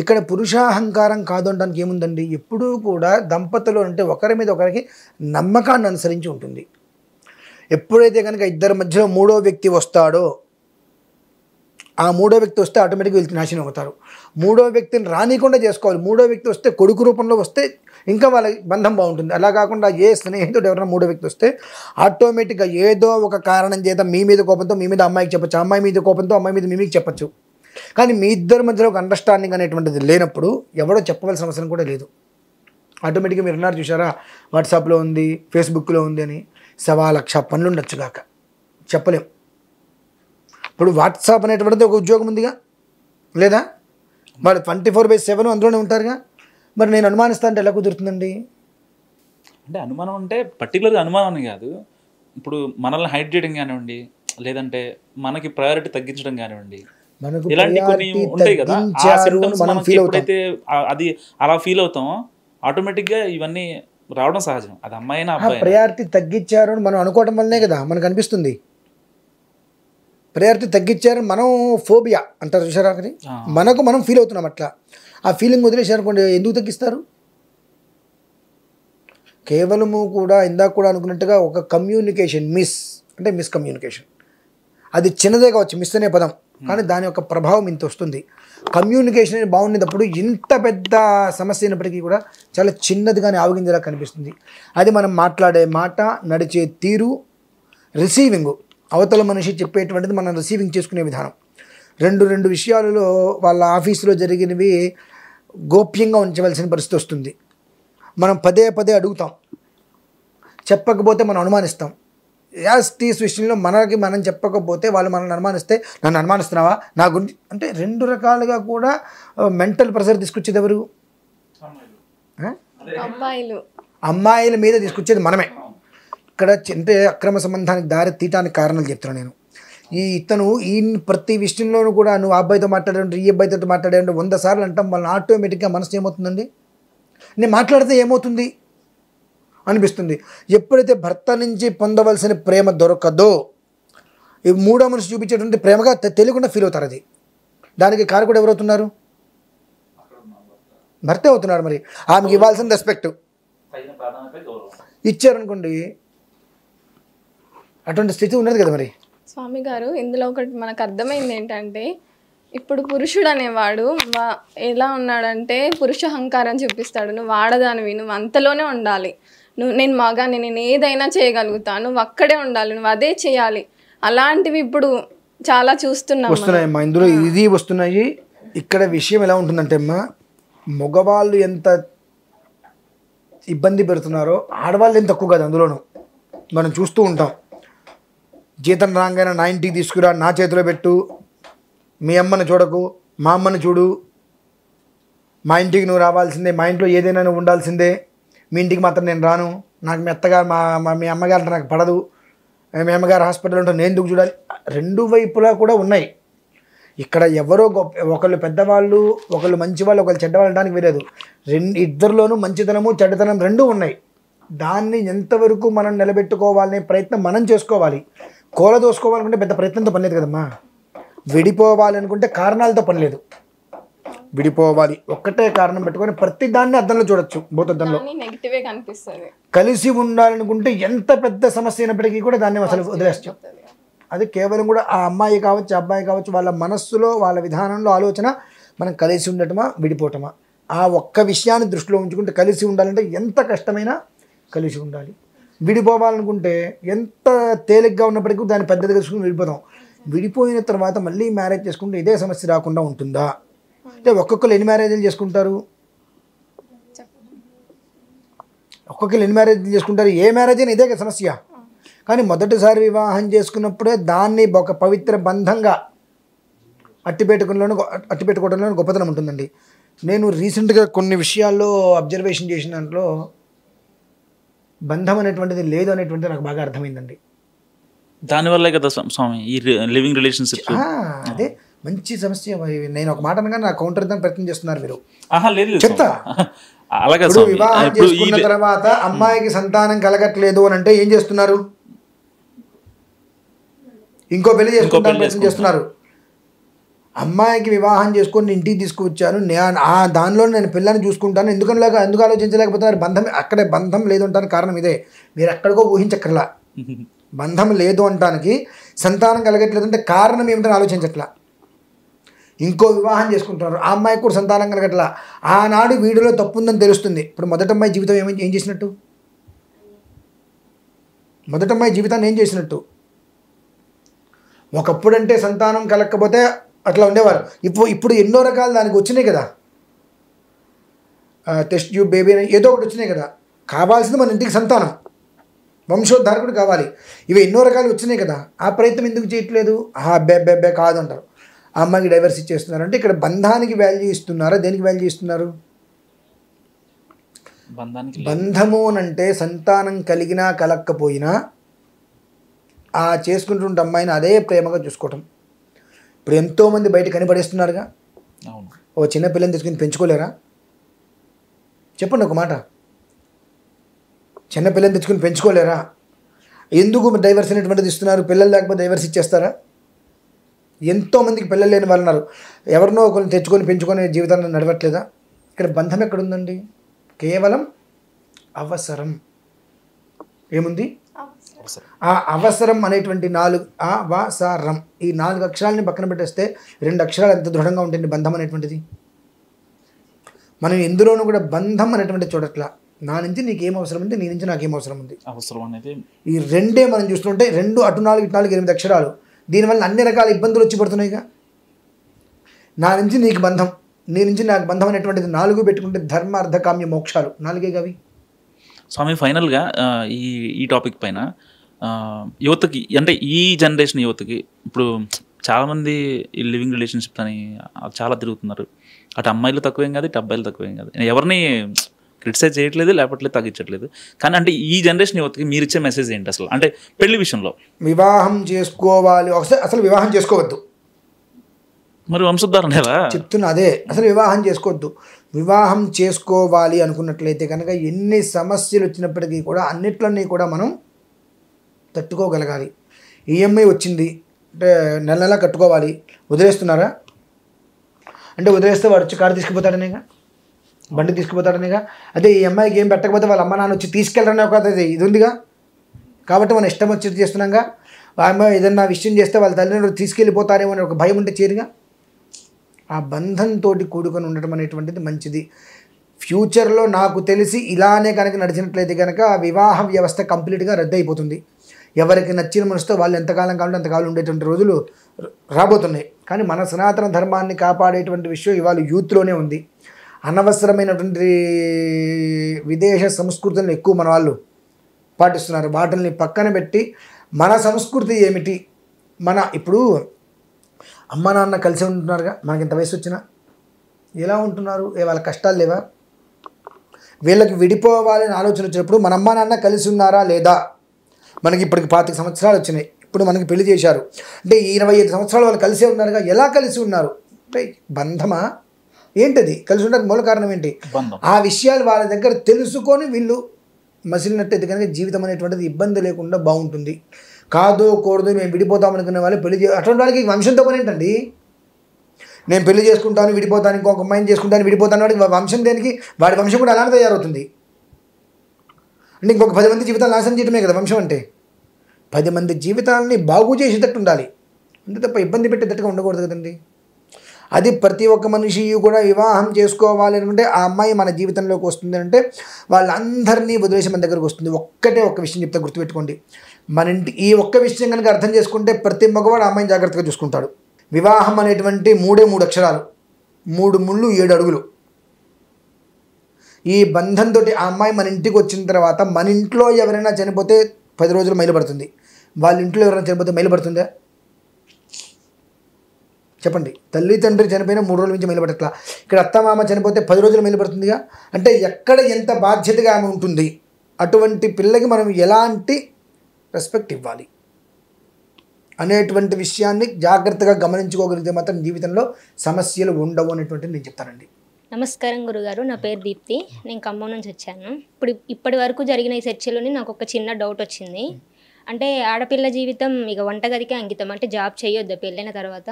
ఇక్కడ పురుషాహంకారం కాదు అనడానికి ఏముందండి ఎప్పుడూ కూడా దంపతులు అంటే ఒకరి మీద ఒకరికి నమ్మకాన్ని అనుసరించి ఉంటుంది ఎప్పుడైతే కనుక ఇద్దరి మధ్యలో మూడో వ్యక్తి వస్తాడో ఆ మూడో వ్యక్తి వస్తే ఆటోమేటిక్గా వీళ్ళు నాశనం అవుతారు మూడో వ్యక్తిని రానికుండా చేసుకోవాలి మూడో వ్యక్తి వస్తే కొడుకు రూపంలో వస్తే ఇంకా వాళ్ళ బంధం బాగుంటుంది అలా కాకుండా ఏ స్నేహితుడు ఎవరైనా మూడో వ్యక్తి వస్తే ఆటోమేటిక్గా ఏదో ఒక కారణం చేత మీ మీద కోపంతో మీ మీద అమ్మాయికి చెప్పచ్చు అమ్మాయి మీద కోపంతో అమ్మాయి మీద మీకు చెప్పచ్చు కానీ మీ ఇద్దరి మధ్యలో ఒక అండర్స్టాండింగ్ అనేటువంటిది లేనప్పుడు ఎవడో చెప్పవలసిన అవసరం కూడా లేదు ఆటోమేటిక్గా మీరు ఉన్నారు చూసారా వాట్సాప్లో ఉంది ఫేస్బుక్లో ఉంది అని సవా లక్ష పనులు ఉండొచ్చుగాక చెప్పలేం ఇప్పుడు వాట్సాప్ అనేటువంటిది ఒక ఉద్యోగం ఉందిగా లేదా వాళ్ళు ట్వంటీ ఫోర్ బై సెవెన్ అందులోనే ఉంటారుగా మరి నేను అనుమానిస్తా అంటే ఎలా కుదురుతుందండి అంటే అనుమానం అంటే పర్టికులర్గా అనుమానం కాదు ఇప్పుడు మనల్ని హైడ్ చేయడం కానివ్వండి లేదంటే మనకి ప్రయారిటీ తగ్గించడం కానివ్వండి ఇలాంటి కొన్ని ఉంటాయి కదా ఆ సిమ్టమ్స్ అది అలా ఫీల్ అవుతాం ఆటోమేటిక్గా ఇవన్నీ రావడం సహజం అది అమ్మాయి ప్రయారిటీ తగ్గించారు అని మనం అనుకోవడం వల్లనే కదా మనకు అనిపిస్తుంది ప్రయారిటీ తగ్గించారు మనం ఫోబియా అంటారు చూసారా అక్కడ మనకు మనం ఫీల్ అవుతున్నాం అట్లా ఆ ఫీలింగ్ వదిలేసారు అనుకోండి ఎందుకు తగ్గిస్తారు కేవలము కూడా ఇందాక కూడా అనుకున్నట్టుగా ఒక కమ్యూనికేషన్ మిస్ అంటే మిస్కమ్యూనికేషన్ అది చిన్నదే కావచ్చు మిస్ అనే పదం కానీ దాని యొక్క ప్రభావం ఇంత వస్తుంది కమ్యూనికేషన్ అనేది బాగుండేటప్పుడు ఇంత పెద్ద సమస్య అయినప్పటికీ కూడా చాలా చిన్నదిగానే ఆవగించేలా కనిపిస్తుంది అది మనం మాట్లాడే మాట నడిచే తీరు రిసీవింగ్ అవతల మనిషి చెప్పేటువంటిది మనం రిసీవింగ్ చేసుకునే విధానం రెండు రెండు విషయాలలో వాళ్ళ ఆఫీసులో జరిగినవి గోప్యంగా ఉంచవలసిన పరిస్థితి వస్తుంది మనం పదే పదే అడుగుతాం చెప్పకపోతే మనం అనుమానిస్తాం యాజ్ టీస్ విషయంలో మనకి మనం చెప్పకపోతే వాళ్ళు మనల్ని అనుమానిస్తే నన్ను అనుమానిస్తున్నావా నా గురించి అంటే రెండు రకాలుగా కూడా మెంటల్ ప్రెషర్ తీసుకొచ్చేది ఎవరు అమ్మాయిలు అమ్మాయిల మీద తీసుకొచ్చేది మనమే ఇక్కడ అంటే అక్రమ సంబంధానికి దారి తీయటానికి కారణాలు చెప్తున్నాను నేను ఈ ఇతను ఈ ప్రతి విషయంలోనూ కూడా నువ్వు ఆ అబ్బాయితో మాట్లాడండి ఈ అబ్బాయితో మాట్లాడండి వంద సార్లు అంటాం వాళ్ళని ఆటోమేటిక్గా మనసు ఏమవుతుందండి నేను మాట్లాడితే ఏమవుతుంది అనిపిస్తుంది ఎప్పుడైతే భర్త నుంచి పొందవలసిన ప్రేమ దొరకదో ఈ మూడో మనిషి చూపించేటువంటి ప్రేమగా తెలియకుండా ఫీల్ అవుతారు అది దానికి కారకుడు ఎవరవుతున్నారు భర్తే అవుతున్నాడు మరి ఆమెకి ఇవ్వాల్సిన రెస్పెక్ట్ ఇచ్చారనుకోండి అటువంటి స్థితి ఉన్నది కదా మరి స్వామి గారు ఇందులో ఒకటి మనకు అర్థమైంది ఏంటంటే ఇప్పుడు పురుషుడు అనేవాడు ఎలా ఉన్నాడంటే పురుష అహంకారం చూపిస్తాడు నువ్వు వాడదానివి నువ్వు అంతలోనే ఉండాలి నువ్వు నేను మగాని నేను ఏదైనా చేయగలుగుతా నువ్వు అక్కడే ఉండాలి నువ్వు అదే చేయాలి అలాంటివి ఇప్పుడు చాలా చూస్తున్నా వస్తున్నాయి అమ్మా ఇందులో ఇది వస్తున్నాయి ఇక్కడ విషయం ఎలా ఉంటుందంటే అమ్మా మగవాళ్ళు ఎంత ఇబ్బంది పెడుతున్నారో ఆడవాళ్ళు ఎంత తక్కువ కాదు అందులోనూ మనం చూస్తూ ఉంటాం జీతం రాగానే నా ఇంటికి తీసుకురా నా చేతిలో పెట్టు మీ అమ్మను చూడకు మా అమ్మను చూడు మా ఇంటికి నువ్వు రావాల్సిందే మా ఇంట్లో ఏదైనా నువ్వు ఉండాల్సిందే మీ ఇంటికి మాత్రం నేను రాను నాకు మెత్తగా మా మీ అమ్మగారు నాకు పడదు మీ అమ్మగారు హాస్పిటల్ ఉంటే నేను ఎందుకు చూడాలి రెండు వైపులా కూడా ఉన్నాయి ఇక్కడ ఎవరో గొప్ప ఒకళ్ళు పెద్దవాళ్ళు ఒకళ్ళు మంచివాళ్ళు ఒకళ్ళు చెడ్డవాళ్ళు అనడానికి వేరేదు రెండు ఇద్దరిలోనూ మంచితనము చెడ్డతనం రెండూ ఉన్నాయి దాన్ని ఎంతవరకు మనం నిలబెట్టుకోవాలనే ప్రయత్నం మనం చేసుకోవాలి కూలదోసుకోవాలనుకుంటే పెద్ద ప్రయత్నంతో పనిలేదు కదమ్మా విడిపోవాలనుకుంటే కారణాలతో పనిలేదు విడిపోవాలి ఒక్కటే కారణం పెట్టుకొని ప్రతి దాన్ని అద్దంలో చూడొచ్చు భూతద్దంలో కనిపిస్తుంది కలిసి ఉండాలనుకుంటే ఎంత పెద్ద సమస్య అయినప్పటికీ కూడా దాన్ని అసలు వదిలేస్తాం అది కేవలం కూడా ఆ అమ్మాయి కావచ్చు అబ్బాయి కావచ్చు వాళ్ళ మనస్సులో వాళ్ళ విధానంలో ఆలోచన మనం కలిసి ఉండటమా విడిపోవటమా ఆ ఒక్క విషయాన్ని దృష్టిలో ఉంచుకుంటే కలిసి ఉండాలంటే ఎంత కష్టమైనా కలిసి ఉండాలి విడిపోవాలనుకుంటే ఎంత తేలిగ్గా ఉన్నప్పటికీ దాన్ని పెద్దది కలుసుకుని విడిపోతాం విడిపోయిన తర్వాత మళ్ళీ మ్యారేజ్ చేసుకుంటే ఇదే సమస్య రాకుండా ఉంటుందా అంటే ఒక్కొక్కరు ఎన్ని మ్యారేజ్లు చేసుకుంటారు ఒక్కొక్కరు ఎన్ని మ్యారేజ్లు చేసుకుంటారు ఏ మ్యారేజ్ అయినా ఇదే సమస్య కానీ మొదటిసారి వివాహం చేసుకున్నప్పుడే దాన్ని ఒక పవిత్ర బంధంగా అట్టి అట్టిపెట్టుకోవడంలో గొప్పతనం ఉంటుందండి నేను రీసెంట్గా కొన్ని విషయాల్లో అబ్జర్వేషన్ చేసిన దాంట్లో బంధం అనేటువంటిది లేదు అనేటువంటిది నాకు బాగా అర్థమైందండి దానివల్లే కదా స్వామి ఈ లివింగ్ రిలేషన్షిప్ అదే మంచి సమస్య నేను ఒక మాట అనగా నా కౌంటర్ ఇద్దాం ప్రయత్నం చేస్తున్నారు మీరు చెప్తా ఇప్పుడు వివాహం చేసుకున్న తర్వాత అమ్మాయికి సంతానం కలగట్లేదు అని అంటే ఏం చేస్తున్నారు ఇంకో పెళ్లి చేసుకుంటాను ప్రయత్నం చేస్తున్నారు అమ్మాయికి వివాహం చేసుకొని ఇంటికి తీసుకువచ్చాను నేను ఆ దానిలో నేను పిల్లని చూసుకుంటాను ఎందుకంటే ఎందుకు ఆలోచించలేకపోతున్నారు బంధం అక్కడే బంధం లేదు అంటాను కారణం ఇదే మీరు ఎక్కడికో ఊహించక్కర్లా (laughs) బంధం లేదు అంటానికి సంతానం కలగట్లేదు అంటే కారణం ఏమిటని ఆలోచించట్లా ఇంకో వివాహం చేసుకుంటున్నారు ఆ అమ్మాయి కూడా సంతానం కలగట్ల ఆనాడు వీడిలో ఉందని తెలుస్తుంది ఇప్పుడు మొదట అమ్మాయి జీవితం ఏమైంది ఏం చేసినట్టు మొదట అమ్మాయి జీవితాన్ని ఏం చేసినట్టు ఒకప్పుడంటే సంతానం కలగకపోతే అట్లా ఉండేవారు ఇప్పుడు ఇప్పుడు ఎన్నో రకాలు దానికి వచ్చినాయి కదా టెస్ట్ యూ బేబీ ఏదో ఒకటి వచ్చినాయి కదా కావాల్సింది మన ఇంటికి సంతానం వంశోద్ధారకుడు కావాలి ఇవి ఎన్నో రకాలు వచ్చినాయి కదా ఆ ప్రయత్నం ఎందుకు చేయట్లేదు ఆ అబ్బే అబ్బే అబ్బే కాదంటారు ఆ అమ్మాయికి డైవర్స్ ఇచ్చేస్తున్నారు అంటే ఇక్కడ బంధానికి వాల్యూ ఇస్తున్నారా దేనికి వాల్యూ ఇస్తున్నారు బంధము అంటే సంతానం కలిగినా కలక్కపోయినా ఆ చేసుకుంటుంటే అమ్మాయిని అదే ప్రేమగా చూసుకోవటం ఇప్పుడు ఎంతోమంది బయట కనిపడేస్తున్నారుగా ఓ చిన్న పిల్లని తీసుకుని పెంచుకోలేరా చెప్పండి ఒక మాట చిన్న పిల్లని తెచ్చుకుని పెంచుకోలేరా ఎందుకు డైవర్స్ అనేటువంటిది ఇస్తున్నారు పిల్లలు లేకపోతే డైవర్స్ ఇచ్చేస్తారా ఎంతోమందికి పిల్లలు లేని వాళ్ళు ఉన్నారు ఎవరినో ఒకరిని తెచ్చుకొని పెంచుకొని జీవితాన్ని నడవట్లేదా ఇక్కడ బంధం ఎక్కడుందండి కేవలం అవసరం ఏముంది ఆ అవసరం అనేటువంటి నాలుగు ఆ వసరం ఈ నాలుగు అక్షరాలని పక్కన పెట్టేస్తే రెండు అక్షరాలు ఎంత దృఢంగా ఉంటుంది బంధం అనేటువంటిది మనం ఎందులోనూ కూడా బంధం అనేటువంటి చూడట్లా నా నుంచి నీకేం అవసరం ఉంది నీ నుంచి నాకేం అవసరం ఉంది అవసరం అనేది ఈ రెండే మనం చూస్తుంటే రెండు అటు నాలుగు ఇటు నాలుగు ఎనిమిది అక్షరాలు దీనివల్ల అన్ని రకాల ఇబ్బందులు వచ్చి పడుతున్నాయిగా నా నుంచి నీకు బంధం నీ నుంచి నాకు బంధం అనేటువంటిది నాలుగు పెట్టుకుంటే ధర్మ అర్థకామ్య మోక్షాలు నాలుగే కవి స్వామి ఫైనల్గా ఈ ఈ టాపిక్ పైన యువతకి అంటే ఈ జనరేషన్ యువతకి ఇప్పుడు చాలామంది ఈ లివింగ్ రిలేషన్షిప్ అని చాలా తిరుగుతున్నారు అటు అమ్మాయిలు తక్కువేం కాదు ఇటు అబ్బాయిలు తక్కువేం కాదు ఎవరిని క్రిటిసైజ్ చేయట్లేదు లేకపోతే తగ్గించట్లేదు కానీ అంటే ఈ జనరేషన్ యువతకి మీరు ఇచ్చే మెసేజ్ ఏంటి అసలు అంటే పెళ్లి విషయంలో వివాహం చేసుకోవాలి అసలు వివాహం చేసుకోవద్దు మరి వంశోద్ధారణ ఎలా చెప్తున్నా అదే అసలు వివాహం చేసుకోవద్దు వివాహం చేసుకోవాలి అనుకున్నట్లయితే కనుక ఎన్ని సమస్యలు వచ్చినప్పటికీ కూడా అన్నిట్లన్నీ కూడా మనం తట్టుకోగలగాలి ఈఎంఐ e వచ్చింది అంటే నెల నెలా కట్టుకోవాలి వదిలేస్తున్నారా అంటే వదిలేస్తే వాడు వచ్చి కారు తీసుకుపోతాడనేగా బండి తీసుకుపోతాడనిగా అదే ఈ అమ్మాయికి ఏం పెట్టకపోతే వాళ్ళ అమ్మ నాన్న వచ్చి తీసుకెళ్ళడం ఒక ఇది ఉందిగా కాబట్టి మనం ఇష్టం వచ్చి చేస్తున్నాగా అమ్మాయి ఏదన్నా విషయం చేస్తే వాళ్ళ తల్లిదండ్రులు తీసుకెళ్ళిపోతారేమో అని ఒక భయం ఉంటే చేరుగా ఆ బంధంతో కూడుకొని ఉండడం అనేటువంటిది మంచిది ఫ్యూచర్లో నాకు తెలిసి ఇలానే కనుక నడిచినట్లయితే కనుక వివాహ వ్యవస్థ కంప్లీట్గా రద్దయిపోతుంది ఎవరికి నచ్చిన మనసుతో వాళ్ళు ఎంతకాలం కావాలంటే అంతకాలం ఉండేటువంటి రోజులు రాబోతున్నాయి కానీ మన సనాతన ధర్మాన్ని కాపాడేటువంటి విషయం ఇవాళ యూత్లోనే ఉంది అనవసరమైనటువంటి విదేశ సంస్కృతులను ఎక్కువ మన వాళ్ళు పాటిస్తున్నారు వాటిని పక్కన పెట్టి మన సంస్కృతి ఏమిటి మన ఇప్పుడు అమ్మ నాన్న కలిసి ఉంటున్నారుగా మనకి ఇంత వయసు వచ్చినా ఎలా ఉంటున్నారు ఏ వాళ్ళ కష్టాలు లేవా వీళ్ళకి విడిపోవాలని ఆలోచన వచ్చినప్పుడు మన అమ్మ నాన్న కలిసి ఉన్నారా లేదా మనకి ఇప్పటికి పాతిక సంవత్సరాలు వచ్చినాయి ఇప్పుడు మనకి పెళ్లి చేశారు అంటే ఇరవై ఐదు సంవత్సరాలు వాళ్ళు కలిసే ఉన్నారుగా ఎలా కలిసి ఉన్నారు అంటే బంధమా ఏంటది కలిసి ఉండడానికి మూల కారణం ఏంటి ఆ విషయాలు వాళ్ళ దగ్గర తెలుసుకొని వీళ్ళు మసిలినట్టయితే కనుక జీవితం అనేటువంటిది ఇబ్బంది లేకుండా బాగుంటుంది కాదు కూడదు మేము విడిపోతాం అనుకునే వాళ్ళు పెళ్లి అటువంటి వాళ్ళకి వంశంతో పని ఏంటండి నేను పెళ్లి చేసుకుంటాను విడిపోతాను ఇంకొక అమ్మాయిని చేసుకుంటాను విడిపోతాను వాడికి వంశం దేనికి వాడి వంశం కూడా అలానే తయారవుతుంది అంటే ఇంకొక పది మంది జీవితాలు నాశనం చేయడమే కదా వంశం అంటే పది మంది జీవితాలని బాగు చేసేటట్టు ఉండాలి అంటే తప్ప ఇబ్బంది పెట్టేటట్టుగా ఉండకూడదు కదండి అది ప్రతి ఒక్క మనిషి కూడా వివాహం చేసుకోవాలి అనుకుంటే ఆ అమ్మాయి మన జీవితంలోకి వస్తుంది అంటే వాళ్ళందరినీ వదిలేసి మన దగ్గరకు వస్తుంది ఒక్కటే ఒక్క విషయం చెప్తే గుర్తుపెట్టుకోండి మన ఇంటి ఈ ఒక్క విషయం కనుక అర్థం చేసుకుంటే ప్రతి మగవాడు అమ్మాయిని జాగ్రత్తగా చూసుకుంటాడు వివాహం అనేటువంటి మూడే మూడు అక్షరాలు మూడు ముళ్ళు ఏడు అడుగులు ఈ బంధంతో ఆ అమ్మాయి మన ఇంటికి వచ్చిన తర్వాత మన ఇంట్లో ఎవరైనా చనిపోతే పది రోజులు మైలు పడుతుంది వాళ్ళ ఇంట్లో ఎవరైనా చనిపోతే మైలు పడుతుందా చెప్పండి తల్లి తండ్రి చనిపోయిన మూడు రోజుల నుంచి మేలుపడట్లా ఇక్కడ అత్తమామ చనిపోతే పది రోజులు మేలుపడుతుందిగా అంటే ఎక్కడ ఎంత బాధ్యతగా ఆమె ఉంటుంది అటువంటి పిల్లకి మనం ఎలాంటి రెస్పెక్ట్ ఇవ్వాలి అనేటువంటి విషయాన్ని జాగ్రత్తగా గమనించుకోగలిగితే మాత్రం జీవితంలో సమస్యలు ఉండవు అనేటువంటిది నేను చెప్తానండి నమస్కారం గురుగారు నా పేరు దీప్తి నేను ఖమ్మం నుంచి వచ్చాను ఇప్పుడు ఇప్పటి వరకు జరిగిన ఈ చర్చలోని నాకు ఒక చిన్న డౌట్ వచ్చింది అంటే ఆడపిల్ల జీవితం ఇక వంటగదికే అంకితం అంటే జాబ్ చేయొద్దు పెళ్ళైన తర్వాత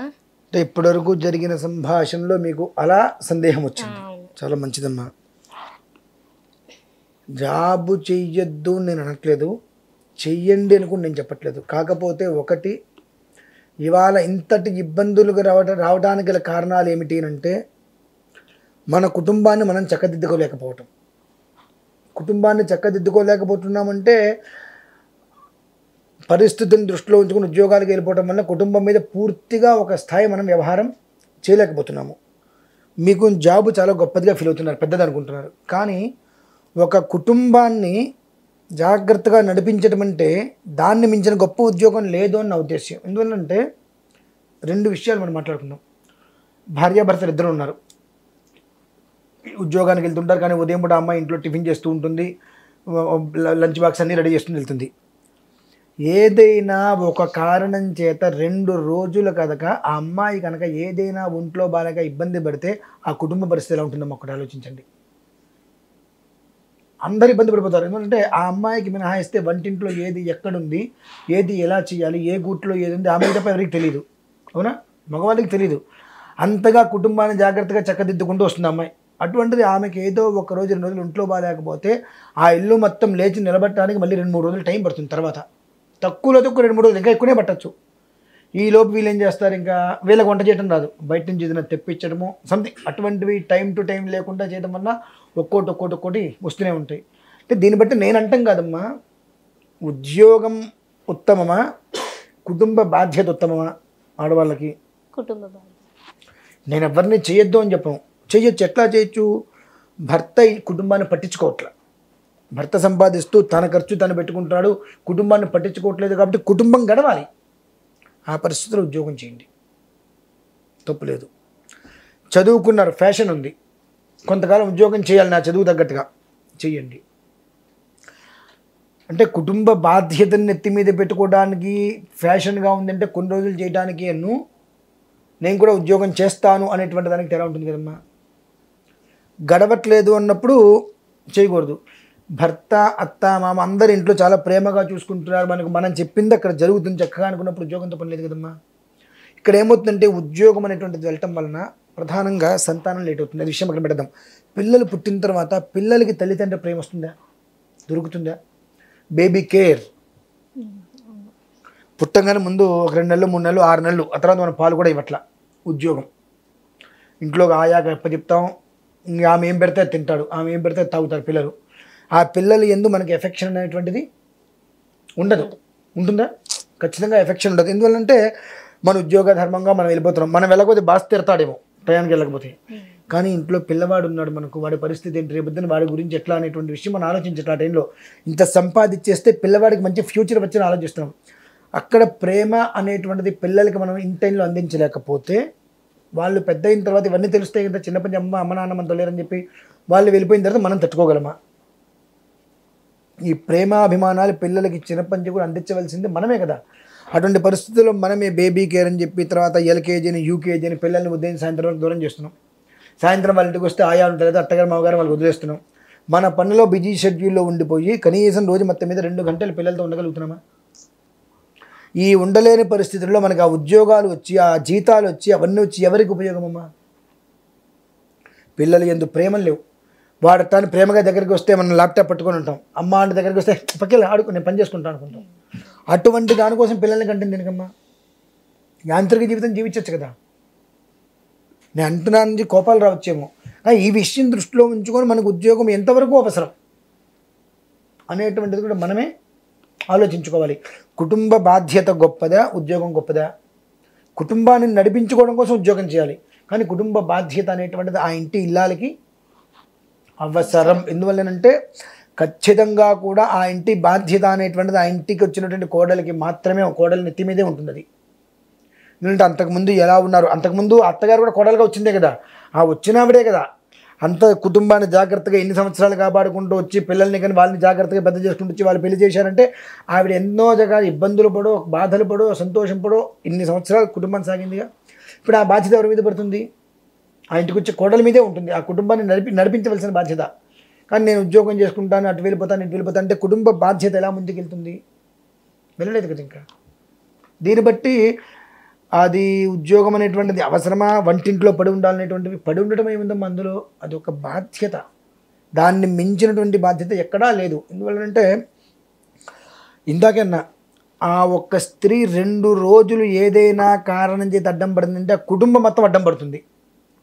అంటే ఇప్పటివరకు జరిగిన సంభాషణలో మీకు అలా సందేహం వచ్చింది చాలా మంచిదమ్మా జాబు చెయ్యొద్దు నేను అనట్లేదు చెయ్యండి అనుకుని నేను చెప్పట్లేదు కాకపోతే ఒకటి ఇవాళ ఇంతటి ఇబ్బందులుగా రావట రావడానికి గల కారణాలు ఏమిటి అంటే మన కుటుంబాన్ని మనం చక్కదిద్దుకోలేకపోవటం కుటుంబాన్ని చక్కదిద్దుకోలేకపోతున్నామంటే పరిస్థితిని దృష్టిలో ఉంచుకుని ఉద్యోగాలకు వెళ్ళిపోవడం వల్ల కుటుంబం మీద పూర్తిగా ఒక స్థాయి మనం వ్యవహారం చేయలేకపోతున్నాము మీకు జాబ్ చాలా గొప్పదిగా ఫీల్ అవుతున్నారు పెద్దది అనుకుంటున్నారు కానీ ఒక కుటుంబాన్ని జాగ్రత్తగా నడిపించడం అంటే దాన్ని మించిన గొప్ప ఉద్యోగం లేదు అని నా ఉద్దేశం ఎందువల్లంటే రెండు విషయాలు మనం మాట్లాడుకుందాం భార్యాభర్తలు ఇద్దరు ఉన్నారు ఉద్యోగానికి వెళ్తుంటారు కానీ ఉదయం కూడా అమ్మాయి ఇంట్లో టిఫిన్ చేస్తూ ఉంటుంది లంచ్ బాక్స్ అన్నీ రెడీ చేస్తుంది వెళ్తుంది ఏదైనా ఒక కారణం చేత రెండు రోజులు కదక ఆ అమ్మాయి కనుక ఏదైనా ఒంట్లో బాగా ఇబ్బంది పడితే ఆ కుటుంబ పరిస్థితి ఎలా ఉంటుందో ఒకటి ఆలోచించండి అందరు ఇబ్బంది పడిపోతారు ఎందుకంటే ఆ అమ్మాయికి మినహాయిస్తే వంటింట్లో ఏది ఎక్కడుంది ఏది ఎలా చేయాలి ఏ గూట్లో ఏది ఉంది ఆమె తప్ప ఎవరికి తెలియదు అవునా మగవాళ్ళకి తెలియదు అంతగా కుటుంబాన్ని జాగ్రత్తగా చక్కదిద్దుకుంటూ వస్తుంది అమ్మాయి అటువంటిది ఆమెకి ఏదో ఒక రోజు రెండు రోజులు ఇంట్లో బాగాలేకపోతే ఆ ఇల్లు మొత్తం లేచి నిలబెట్టడానికి మళ్ళీ రెండు మూడు రోజులు టైం పడుతుంది తర్వాత తక్కువలో తక్కువ రెండు మూడు రోజులు ఇంకా ఎక్కువనే పట్టచ్చు ఈలోపు వీళ్ళు ఏం చేస్తారు ఇంకా వీళ్ళకి వంట చేయడం రాదు బయట నుంచి ఏదైనా తెప్పించడము సంథింగ్ అటువంటివి టైం టు టైం లేకుండా చేయడం వల్ల ఒక్కోటి ఒక్కోటి ఒక్కోటి వస్తూనే ఉంటాయి అంటే దీన్ని బట్టి నేను అంటాం కాదమ్మా ఉద్యోగం ఉత్తమమా కుటుంబ బాధ్యత ఉత్తమమా ఆడవాళ్ళకి కుటుంబ నేను ఎవరిని చేయొద్దు అని చెప్పను చేయొచ్చు ఎట్లా చేయొచ్చు భర్త కుటుంబాన్ని పట్టించుకోవట్లా భర్త సంపాదిస్తూ తన ఖర్చు తను పెట్టుకుంటున్నాడు కుటుంబాన్ని పట్టించుకోవట్లేదు కాబట్టి కుటుంబం గడవాలి ఆ పరిస్థితిలో ఉద్యోగం చేయండి తప్పులేదు చదువుకున్నారు ఫ్యాషన్ ఉంది కొంతకాలం ఉద్యోగం చేయాలి నా చదువు తగ్గట్టుగా చేయండి అంటే కుటుంబ బాధ్యతను నెత్తి మీద పెట్టుకోవడానికి ఫ్యాషన్గా ఉందంటే కొన్ని రోజులు చేయడానికి అన్ను నేను కూడా ఉద్యోగం చేస్తాను అనేటువంటి దానికి తెలా ఉంటుంది కదమ్మా గడవట్లేదు అన్నప్పుడు చేయకూడదు భర్త అత్త మామ అందరి ఇంట్లో చాలా ప్రేమగా చూసుకుంటున్నారు మనకు మనం చెప్పింది అక్కడ జరుగుతుంది చక్కగా అనుకున్నప్పుడు ఉద్యోగంతో పని లేదు కదమ్మా ఇక్కడ ఏమవుతుందంటే ఉద్యోగం అనేటువంటిది వెళ్ళటం వలన ప్రధానంగా సంతానం లేట్ అవుతుంది అది విషయం అక్కడ పెడదాం పిల్లలు పుట్టిన తర్వాత పిల్లలకి తల్లిదండ్రుల ప్రేమ వస్తుందా దొరుకుతుందా బేబీ కేర్ పుట్టంగానే ముందు ఒక రెండు నెలలు మూడు నెలలు ఆరు నెలలు ఆ తర్వాత మనం పాలు కూడా ఇవ్వట్ల ఉద్యోగం ఇంట్లో ఆయాక చెప్తాం ఆమె ఏం పెడితే తింటాడు ఆమె ఏం పెడితే తాగుతారు పిల్లలు ఆ పిల్లలు ఎందు మనకి ఎఫెక్షన్ అనేటువంటిది ఉండదు ఉంటుందా ఖచ్చితంగా ఎఫెక్షన్ ఉండదు ఎందువల్లంటే మన ఉద్యోగ ధర్మంగా మనం వెళ్ళిపోతున్నాం మనం వెళ్ళకపోతే బాస్ తిరతాడేమో ప్రయాణికి వెళ్ళకపోతే hmm. కానీ ఇంట్లో పిల్లవాడు ఉన్నాడు మనకు వాడి పరిస్థితి ఏంటి రేపొద్దున వాడి గురించి ఎట్లా అనేటువంటి విషయం మనం ఆలోచించట్లా ఆ టైంలో ఇంత సంపాదించేస్తే పిల్లవాడికి మంచి ఫ్యూచర్ వచ్చని ఆలోచిస్తున్నాం అక్కడ ప్రేమ అనేటువంటిది పిల్లలకి మనం ఇన్ టైంలో అందించలేకపోతే వాళ్ళు పెద్ద అయిన తర్వాత ఇవన్నీ తెలుస్తాయి కదా చిన్నప్పటి అమ్మ అమ్మ నాన్న మనతో లేరని చెప్పి వాళ్ళు వెళ్ళిపోయిన తర్వాత మనం తట్టుకోగలమా ఈ ప్రేమాభిమానాలు పిల్లలకి చిన్నప్పటి కూడా అందించవలసింది మనమే కదా అటువంటి పరిస్థితుల్లో మనమే బేబీ కేర్ అని చెప్పి తర్వాత ఎల్కేజీ అని యూకేజీ అని పిల్లల్ని ఉదయం సాయంత్రం వరకు దూరం చేస్తున్నాం సాయంత్రం వాళ్ళ ఇంటికి వస్తే ఆయా ఉంటారు కదా అత్తగారు మామగారు వాళ్ళు వదిలేస్తున్నాం మన పనిలో బిజీ షెడ్యూల్లో ఉండిపోయి కనీసం రోజు మొత్తం మీద రెండు గంటలు పిల్లలతో ఉండగలుగుతున్నామా ఈ ఉండలేని పరిస్థితుల్లో మనకు ఆ ఉద్యోగాలు వచ్చి ఆ జీతాలు వచ్చి అవన్నీ వచ్చి ఎవరికి ఉపయోగమమ్మా పిల్లలు ఎందు ప్రేమలు లేవు వాడు తను ప్రేమగా దగ్గరికి వస్తే మనం ల్యాప్టాప్ పట్టుకొని ఉంటాం అమ్మ అంటే దగ్గరికి వస్తే పక్కన ఆడుకు నేను పని చేసుకుంటాను అనుకుంటాం అటువంటి దానికోసం పిల్లల్ని కంటే దీనికమ్మా యాంత్రిక జీవితం జీవించవచ్చు కదా నేను అంటున్నా నుంచి కోపాలు రావచ్చేమో ఈ విషయం దృష్టిలో ఉంచుకొని మనకు ఉద్యోగం ఎంతవరకు అవసరం అనేటువంటిది కూడా మనమే ఆలోచించుకోవాలి కుటుంబ బాధ్యత గొప్పదా ఉద్యోగం గొప్పదా కుటుంబాన్ని నడిపించుకోవడం కోసం ఉద్యోగం చేయాలి కానీ కుటుంబ బాధ్యత అనేటువంటిది ఆ ఇంటి ఇల్లాలకి అవసరం ఎందువల్లనంటే ఖచ్చితంగా కూడా ఆ ఇంటి బాధ్యత అనేటువంటిది ఆ ఇంటికి వచ్చినటువంటి కోడలికి మాత్రమే కోడలి నెత్తి మీదే ఉంటుంది అది ఎందుకంటే అంతకుముందు ఎలా ఉన్నారు అంతకుముందు అత్తగారు కూడా కోడలుగా వచ్చిందే కదా ఆ వచ్చినావిడే కదా అంత కుటుంబాన్ని జాగ్రత్తగా ఎన్ని సంవత్సరాలు కాపాడుకుంటూ వచ్చి పిల్లల్ని కానీ వాళ్ళని జాగ్రత్తగా పెద్ద చేసుకుంటూ వచ్చి వాళ్ళు పెళ్లి చేశారంటే ఆవిడ ఎన్నో జగాలు ఇబ్బందులు పడో బాధలు పడో సంతోషం పడో ఇన్ని సంవత్సరాలు కుటుంబం సాగిందిగా ఇప్పుడు ఆ బాధ్యత ఎవరి మీద పడుతుంది ఆ ఇంటికి వచ్చే కోడల మీదే ఉంటుంది ఆ కుటుంబాన్ని నడిపి నడిపించవలసిన బాధ్యత కానీ నేను ఉద్యోగం చేసుకుంటాను అటు వెళ్ళిపోతాను ఇటు వెళ్ళిపోతాను అంటే కుటుంబ బాధ్యత ఎలా ముందుకెళ్తుంది వెళ్ళలేదు కదా ఇంకా దీన్ని బట్టి అది ఉద్యోగం అనేటువంటిది అవసరమా వంటింట్లో పడి ఉండాలనేటువంటివి పడి ఉండటం ఏముందో అందులో అదొక బాధ్యత దాన్ని మించినటువంటి బాధ్యత ఎక్కడా లేదు ఎందువల్లంటే ఇందాకన్నా ఆ ఒక్క స్త్రీ రెండు రోజులు ఏదైనా కారణం చేతి అడ్డం పడిందంటే ఆ కుటుంబం మొత్తం అడ్డం పడుతుంది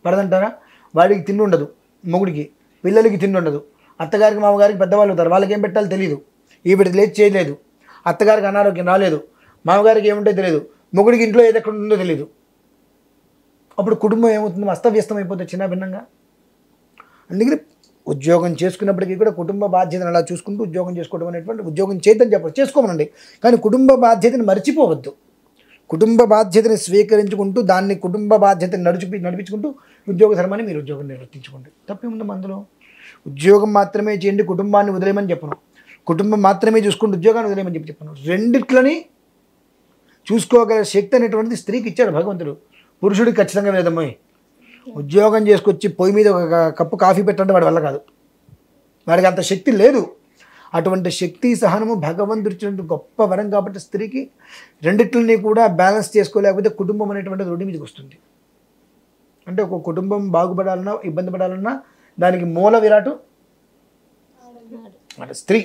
పడదంటారా వాడికి తిండి ఉండదు మొగుడికి పిల్లలకి తిండి ఉండదు అత్తగారికి మామగారికి పెద్దవాళ్ళు ఉంటారు వాళ్ళకి ఏం పెట్టాలో తెలియదు ఈవిడ లేచి చేయలేదు అత్తగారికి అనారోగ్యం రాలేదు మామగారికి ఏముంటే తెలియదు మొగుడికి ఇంట్లో ఏది ఎక్కడ ఉందో తెలియదు అప్పుడు కుటుంబం ఏమవుతుంది అస్తవ్యస్తం అయిపోతుంది చిన్న భిన్నంగా అందుకని ఉద్యోగం చేసుకున్నప్పటికీ కూడా కుటుంబ బాధ్యతను అలా చూసుకుంటూ ఉద్యోగం చేసుకోవడం అనేటువంటి ఉద్యోగం చేద్దని చెప్పచ్చు చేసుకోమనండి కానీ కుటుంబ బాధ్యతను మర్చిపోవద్దు కుటుంబ బాధ్యతని స్వీకరించుకుంటూ దాన్ని కుటుంబ బాధ్యతని నడిచి నడిపించుకుంటూ ఉద్యోగ ధర్మాన్ని మీరు ఉద్యోగం నిర్వర్తించుకోండి తప్పేముంది అందులో ఉద్యోగం మాత్రమే చేయండి కుటుంబాన్ని వదిలేయమని చెప్పను కుటుంబం మాత్రమే చూసుకుంటూ ఉద్యోగాన్ని వదిలేయమని చెప్పి చెప్పను రెండిట్లని చూసుకోగల శక్తి అనేటువంటిది స్త్రీకి ఇచ్చాడు భగవంతుడు పురుషుడికి ఖచ్చితంగా లేదమ్మాయి ఉద్యోగం చేసుకొచ్చి పొయ్యి మీద ఒక కప్పు కాఫీ పెట్టండి వాడి వల్ల కాదు వాడికి అంత శక్తి లేదు అటువంటి శక్తి సహనము భగవంతుడు ఇచ్చినటువంటి గొప్ప వరం కాబట్టి స్త్రీకి రెండిట్లని కూడా బ్యాలెన్స్ చేసుకోలేకపోతే కుటుంబం అనేటువంటి రోడ్డు మీదకి వస్తుంది అంటే ఒక కుటుంబం బాగుపడాలన్నా ఇబ్బంది పడాలన్నా దానికి మూల విరాటు అంటే స్త్రీ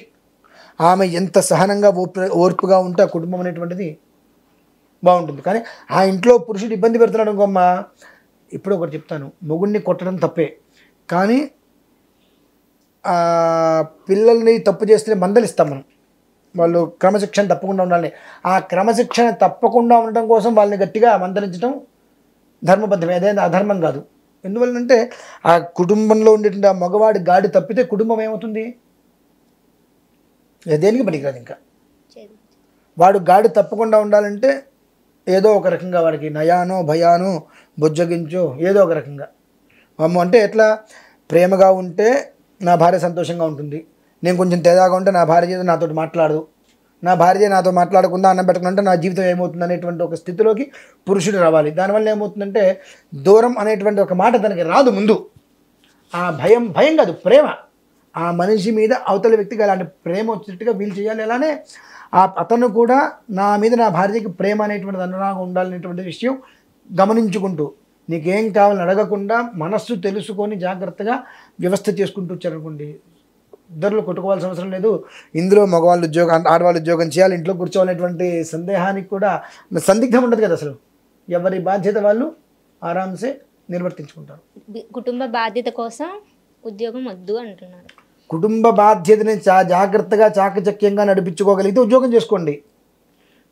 ఆమె ఎంత సహనంగా ఓర్పుగా ఉంటే ఆ కుటుంబం అనేటువంటిది బాగుంటుంది కానీ ఆ ఇంట్లో పురుషుడు ఇబ్బంది పెడుతున్నాడు ఇంకొమ్మ ఇప్పుడు ఒకటి చెప్తాను మొగుడిని కొట్టడం తప్పే కానీ పిల్లల్ని తప్పు చేస్తే మందలిస్తాం మనం వాళ్ళు క్రమశిక్షణ తప్పకుండా ఉండాలని ఆ క్రమశిక్షణ తప్పకుండా ఉండడం కోసం వాళ్ళని గట్టిగా మందలించడం ధర్మబద్ధమే అదేది అధర్మం కాదు ఎందువల్లంటే ఆ కుటుంబంలో ఉండేటువంటి ఆ మగవాడి గాడి తప్పితే కుటుంబం ఏమవుతుంది దేనికి పనికిరాదు ఇంకా వాడు గాడి తప్పకుండా ఉండాలంటే ఏదో ఒక రకంగా వాడికి నయానో భయానో బుజ్జగించో ఏదో ఒక రకంగా అమ్మ అంటే ఎట్లా ప్రేమగా ఉంటే నా భార్య సంతోషంగా ఉంటుంది నేను కొంచెం తేదాగా ఉంటే నా భార్య నాతో మాట్లాడదు నా భార్య నాతో మాట్లాడకుండా అన్నం పెట్టకుండా నా జీవితం ఏమవుతుంది అనేటువంటి ఒక స్థితిలోకి పురుషుడు రావాలి దానివల్ల ఏమవుతుందంటే దూరం అనేటువంటి ఒక మాట తనకి రాదు ముందు ఆ భయం భయం కాదు ప్రేమ ఆ మనిషి మీద అవతల వ్యక్తికి అలాంటి ప్రేమ వచ్చినట్టుగా వీలు చేయాలి అలానే ఆ అతను కూడా నా మీద నా భార్యకి ప్రేమ అనేటువంటిది అనురాగం ఉండాలనేటువంటి విషయం గమనించుకుంటూ నీకేం కావాలని అడగకుండా మనస్సు తెలుసుకొని జాగ్రత్తగా వ్యవస్థ చేసుకుంటూ వచ్చారనుకోండి ఇద్దరు కొట్టుకోవాల్సిన అవసరం లేదు ఇందులో మగవాళ్ళు ఉద్యోగం ఆడవాళ్ళు ఉద్యోగం చేయాలి ఇంట్లో కూర్చోవాలనేటువంటి సందేహానికి కూడా సందిగ్ధం ఉండదు కదా అసలు ఎవరి బాధ్యత వాళ్ళు ఆరాంసే నిర్వర్తించుకుంటారు కుటుంబ బాధ్యత కోసం ఉద్యోగం వద్దు అంటున్నారు కుటుంబ బాధ్యతని చా జాగ్రత్తగా చాకచక్యంగా నడిపించుకోగలిగితే ఉద్యోగం చేసుకోండి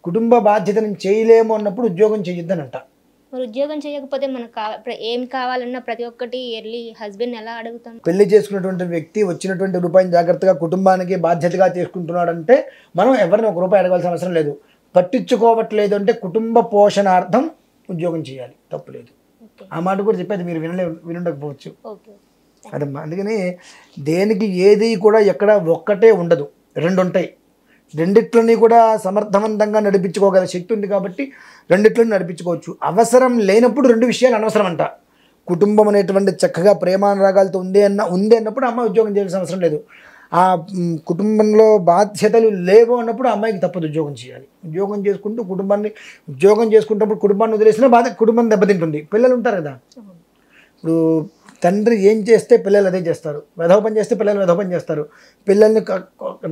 కుటుంబ బాధ్యతని చేయలేము అన్నప్పుడు ఉద్యోగం చేయొద్దనంట మరి ఉద్యోగం చేయకపోతే మనకు ఏం కావాలన్నా ప్రతి ఒక్కటి ఎర్లీ హస్బెండ్ ఎలా అడుగుతాం పెళ్లి చేసుకున్నటువంటి వ్యక్తి వచ్చినటువంటి రూపాయిని జాగ్రత్తగా కుటుంబానికి బాధ్యతగా చేసుకుంటున్నాడంటే మనం ఎవరిని ఒక రూపాయి అడగాల్సిన అవసరం లేదు పట్టించుకోవట్లేదు అంటే కుటుంబ పోషణార్థం ఉద్యోగం చేయాలి తప్పులేదు ఆ మాట కూడా చెప్పేది మీరు వినలే వినుండకపోవచ్చు అది అందుకని దేనికి ఏది కూడా ఎక్కడ ఒక్కటే ఉండదు రెండు ఉంటాయి రెండిట్లని కూడా సమర్థవంతంగా నడిపించుకోగల శక్తి ఉంది కాబట్టి రెండిట్లను నడిపించుకోవచ్చు అవసరం లేనప్పుడు రెండు విషయాలు అనవసరం అంట కుటుంబం అనేటువంటి చక్కగా ప్రేమానురాగాలతో ఉంది అన్న ఉంది అన్నప్పుడు అమ్మాయి ఉద్యోగం చేయాల్సిన అవసరం లేదు ఆ కుటుంబంలో బాధ్యతలు లేవు అన్నప్పుడు అమ్మాయికి తప్పదు ఉద్యోగం చేయాలి ఉద్యోగం చేసుకుంటూ కుటుంబాన్ని ఉద్యోగం చేసుకుంటప్పుడు కుటుంబాన్ని వదిలేసినా బాధ కుటుంబం దెబ్బతింటుంది పిల్లలు ఉంటారు కదా ఇప్పుడు తండ్రి ఏం చేస్తే పిల్లలు అదే చేస్తారు వెధవ పని చేస్తే పిల్లలు వెధవ పని చేస్తారు పిల్లల్ని